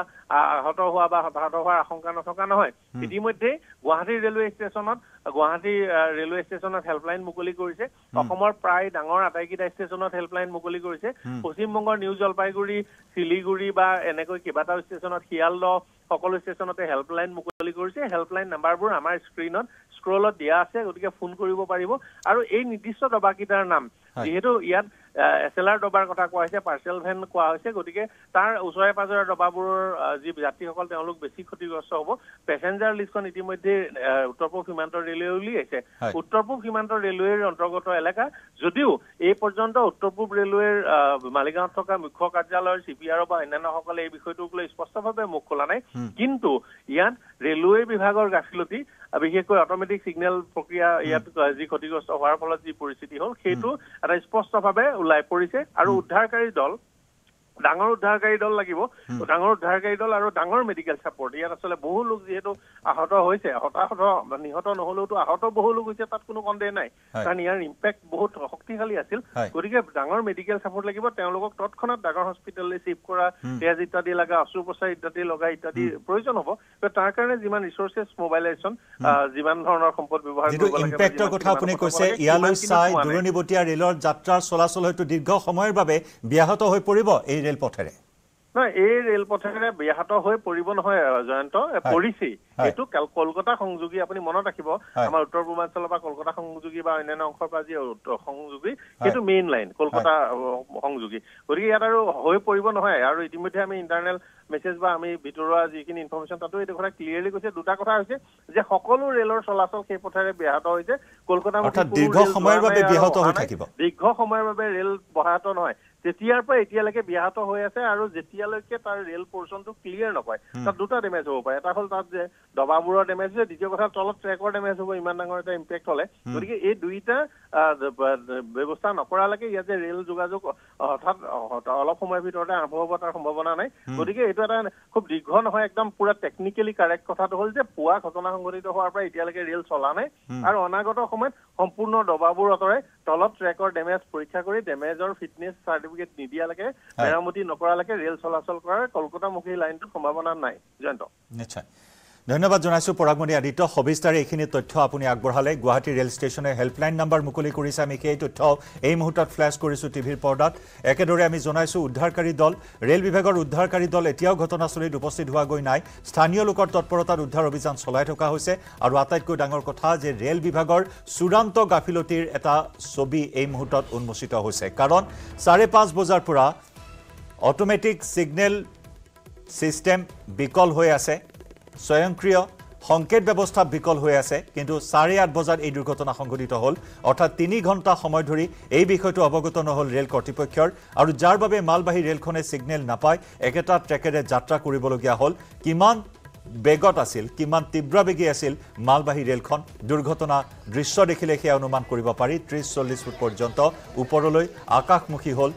আহত হোৱা বা হতাহত হোৱাৰ আশংকা নথকা নহয় ইতিমধ্যে গুৱাহাটী ৰেলৱে ষ্টেচনত গুৱাহাটী ৰেলৱে ষ্টেচনত হেল্পলাইন মুকলি কৰিছে অসমৰ প্ৰায় ডাঙৰ আটাইকেইটা ষ্টেচনত হেল্পলাইন মুকলি কৰিছে পশ্চিমবংগৰ নিউ জলপাইগুৰি শিলিগুৰি বা এনেকৈ কেইবাটাও ষ্টেচনত শিয়ালদহ সকলো ষ্টেচনতে হেল্পলাইন মুকলি কৰিছে হেল্পলাইন নাম্বাৰবোৰ আমাৰ স্ক্ৰীণত স্ক্ৰলত দিয়া আছে গতিকে ফোন কৰিব পাৰিব আৰু এই নিৰ্দিষ্ট দবাকেইটাৰ নাম যিহেতু ইয়াত এছ এল আৰ ডবাৰ কথা কোৱা হৈছে পাৰ্চেল ভেন কোৱা হৈছে গতিকে তাৰ ওচৰে পাজৰে ডবাবোৰৰ যি যাত্ৰীসকল তেওঁলোক বেছি ক্ষতিগ্ৰস্ত হ'ব পেচেঞ্জাৰ লিষ্টখন ইতিমধ্যে উত্তৰ পূব সীমান্ত ৰেলৱে উলিয়াইছে উত্তৰ পূব সীমান্ত ৰেলৱেৰ অন্তৰ্গত এলেকা যদিও এই পৰ্যন্ত উত্তৰ পূব ৰেলৱেৰ মালিগাঁৱত থকা মুখ্য কাৰ্যালয়ৰ চি পি আৰ বা অন্যান্যসকলে এই বিষয়টোক লৈ স্পষ্টভাৱে মুখ খোলা নাই কিন্তু ইয়াত ৰেলৱে বিভাগৰ গাফিলতি বিশেষকৈ অট'মেটিক ছিগনেল প্ৰক্ৰিয়া ইয়াত যি ক্ষতিগ্ৰস্ত হোৱাৰ ফলত যি পৰিস্থিতি হ'ল সেইটো এটা স্পষ্টভাৱে ওলাই পৰিছে আৰু উদ্ধাৰকাৰী দল ডাঙৰ উদ্ধাৰকাৰী দল লাগিব ডাঙৰ উদ্ধাৰকাৰী দল আৰু ডাঙৰ মেডিকেল ছাপৰ্ট ইয়াত আচলতে বহু লোক যিহেতু আহত হৈছে হতাহত নিহত নহলেওতো আহত বহু লোক হৈছে তাত কোনো সন্দেহ নাই কাৰণ ইয়াৰ ইম্পেক্ট বহুত শক্তিশালী আছিল গতিকে ডাঙৰ মেডিকেল ছাপৰ্ট লাগিব তেওঁলোকক তৎক্ষণাত ডাঙৰ হস্পিটেললৈ চিফ্ট কৰা তেজ ইত্যাদি লগা অস্ত্ৰোপচাৰ ইত্যাদি লগা ইত্যাদি প্ৰয়োজন হ'ব তাৰ কাৰণে যিমান ৰিচোৰ্চেছ মোবাইলাইজেশ্যন যিমান ধৰণৰ সম্পদ ব্যৱহাৰ কৰিব লাগে ৰেলৰ যাত্ৰাৰ চলাচল হয়তো দীৰ্ঘ সময়ৰ বাবে ব্যাহত হৈ পৰিব এই ৰেলপথেৰে নহয় এই ৰেল পথেৰে ব্যাহত হৈ পৰিব নহয় জয়ন্ত পৰিছেই এইটো কলকাতা সংযোগী আপুনি মনত ৰাখিব আমাৰ উত্তৰ পূৰ্বাঞ্চলৰ পৰা কলকাতা সংযোগী বা অন্যান্য অংশৰ পৰা যি সংযোগী সেইটো মেইন লাইন কলকাতা সংযোগী গতিকে ইয়াত আৰু হৈ পৰিব নহয় আৰু ইতিমধ্যে আমি ইণ্টাৰনেল মেছেজ বা আমি ভিতৰুৱা যিখিনি ইনফৰমেশ্যন তাতো এইটো কথা ক্লিয়াৰলি কৈছে দুটা কথা হৈছে যে সকলো ৰেলৰ চলাচল সেই পথেৰে ব্যাহত হৈছে কলকাতা দীৰ্ঘ সময়ৰ বাবে ৰেল ব্যাহত নহয় তেতিয়াৰ পৰা এতিয়ালৈকে ব্যাহত হৈ আছে আৰু যেতিয়ালৈকে তাৰ ৰেল পৰ্চনটো ক্লিয়াৰ নহয় তাত দুটা ডেমেজ হ'ব পাৰে এটা হ'ল তাত যে দবাবোৰৰ ডেমেজ হৈছে দ্বিতীয় কথা তলত ট্ৰেকৰ ডেমেজ হ'ব ইমান ডাঙৰ এটা ইম্পেক্ট হ'লে গতিকে এই দুইটা ব্যৱস্থা নকৰালৈকে ইয়াত ৰেল যোগাযোগ হঠাৎ অলপ সময়ৰ ভিতৰতে আৰম্ভ হ'ব তাৰ সম্ভাৱনা নাই গতিকে এইটো এটা খুব দীৰ্ঘ নহয় একদম পুৰা টেকনিকেলি কাৰেক্ট কথাটো হ'ল যে পুৱা ঘটনা সংঘটিত হোৱাৰ পৰা এতিয়ালৈকে ৰেল চলা নাই আৰু অনাগত সময়ত সম্পূৰ্ণ দবাবোৰ আঁতৰাই তলত ট্ৰেকৰ ডেমেজ পৰীক্ষা কৰি ডেমেজৰ ফিটনেছ চাৰ্টিফিকেট নিদিয়ালৈকে মেৰামতি নকৰালৈকে ৰেল চলাচল কৰাৰ কলকাতামুখী লাইনটোৰ সম্ভাৱনা নাই জয়ন্ত নিশ্চয় ধন্যবাদ জনাইছো পৰাগমণি আদিত্য সবিস্তাৰে এইখিনি তথ্য আপুনি আগবঢ়ালে গুৱাহাটী ৰেল ষ্টেচনে হেল্পলাইন নাম্বাৰ মুকলি কৰিছে আমি সেই তথ্য এই মুহূৰ্তত ফ্লেছ কৰিছোঁ টিভিৰ পৰ্দাত একেদৰে আমি জনাইছোঁ উদ্ধাৰকাৰী দল ৰেল বিভাগৰ উদ্ধাৰকাৰী দল এতিয়াও ঘটনাস্থলীত উপস্থিত হোৱাগৈ নাই স্থানীয় লোকৰ তৎপৰতাত উদ্ধাৰ অভিযান চলাই থকা হৈছে আৰু আটাইতকৈ ডাঙৰ কথা যে ৰেল বিভাগৰ চূড়ান্ত গাফিলতিৰ এটা ছবি এই মুহূৰ্তত উন্মোচিত হৈছে কাৰণ চাৰে পাঁচ বজাৰ পৰা অট'মেটিক ছিগনেল ছিষ্টেম বিকল হৈ আছে স্বয়ংক্ৰিয় সংকেত ব্যৱস্থা বিকল হৈ আছে কিন্তু চাৰে আঠ বজাত এই দুৰ্ঘটনা সংঘটিত হ'ল অৰ্থাৎ তিনি ঘণ্টা সময় ধৰি এই বিষয়টো অৱগত নহ'ল ৰেল কৰ্তৃপক্ষৰ আৰু যাৰ বাবে মালবাহী ৰেলখনে ছিগনেল নাপায় একেটা ট্ৰেকেৰে যাত্ৰা কৰিবলগীয়া হ'ল কিমান বেগত আছিল কিমান তীব্ৰ বেগী আছিল মালবাহী ৰেলখন দুৰ্ঘটনা দৃশ্য দেখিলে সেয়া অনুমান কৰিব পাৰি ত্ৰিছ চল্লিছ ফুট পৰ্যন্ত ওপৰলৈ আকাশমুখী হ'ল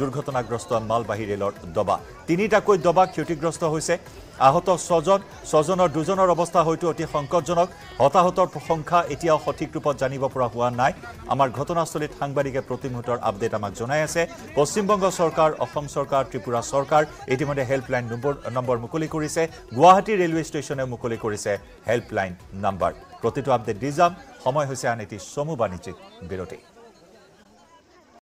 দুৰ্ঘটনাগ্ৰস্ত মালবাহী ৰেলৰ ডবা তিনিটাকৈ ডবা ক্ষতিগ্ৰস্ত হৈছে আহত ছজন ছজনৰ দুজনৰ অৱস্থা হয়তো অতি সংকটজনক হতাহতৰ সংখ্যা এতিয়াও সঠিক ৰূপত জানিব পৰা হোৱা নাই আমাৰ ঘটনাস্থলীত সাংবাদিকে প্ৰতি মুহূৰ্তৰ আপডেট আমাক জনাই আছে পশ্চিমবংগ চৰকাৰ অসম চৰকাৰ ত্ৰিপুৰা চৰকাৰ ইতিমধ্যে হেল্পলাইন নম্বৰ মুকলি কৰিছে গুৱাহাটী ৰেলৱে ষ্টেচনেও মুকলি কৰিছে হেল্পলাইন নম্বৰ প্ৰতিটো আপডেট দি যাম সময় হৈছে আন এটি চমু বাণিজ্যিক বিৰতি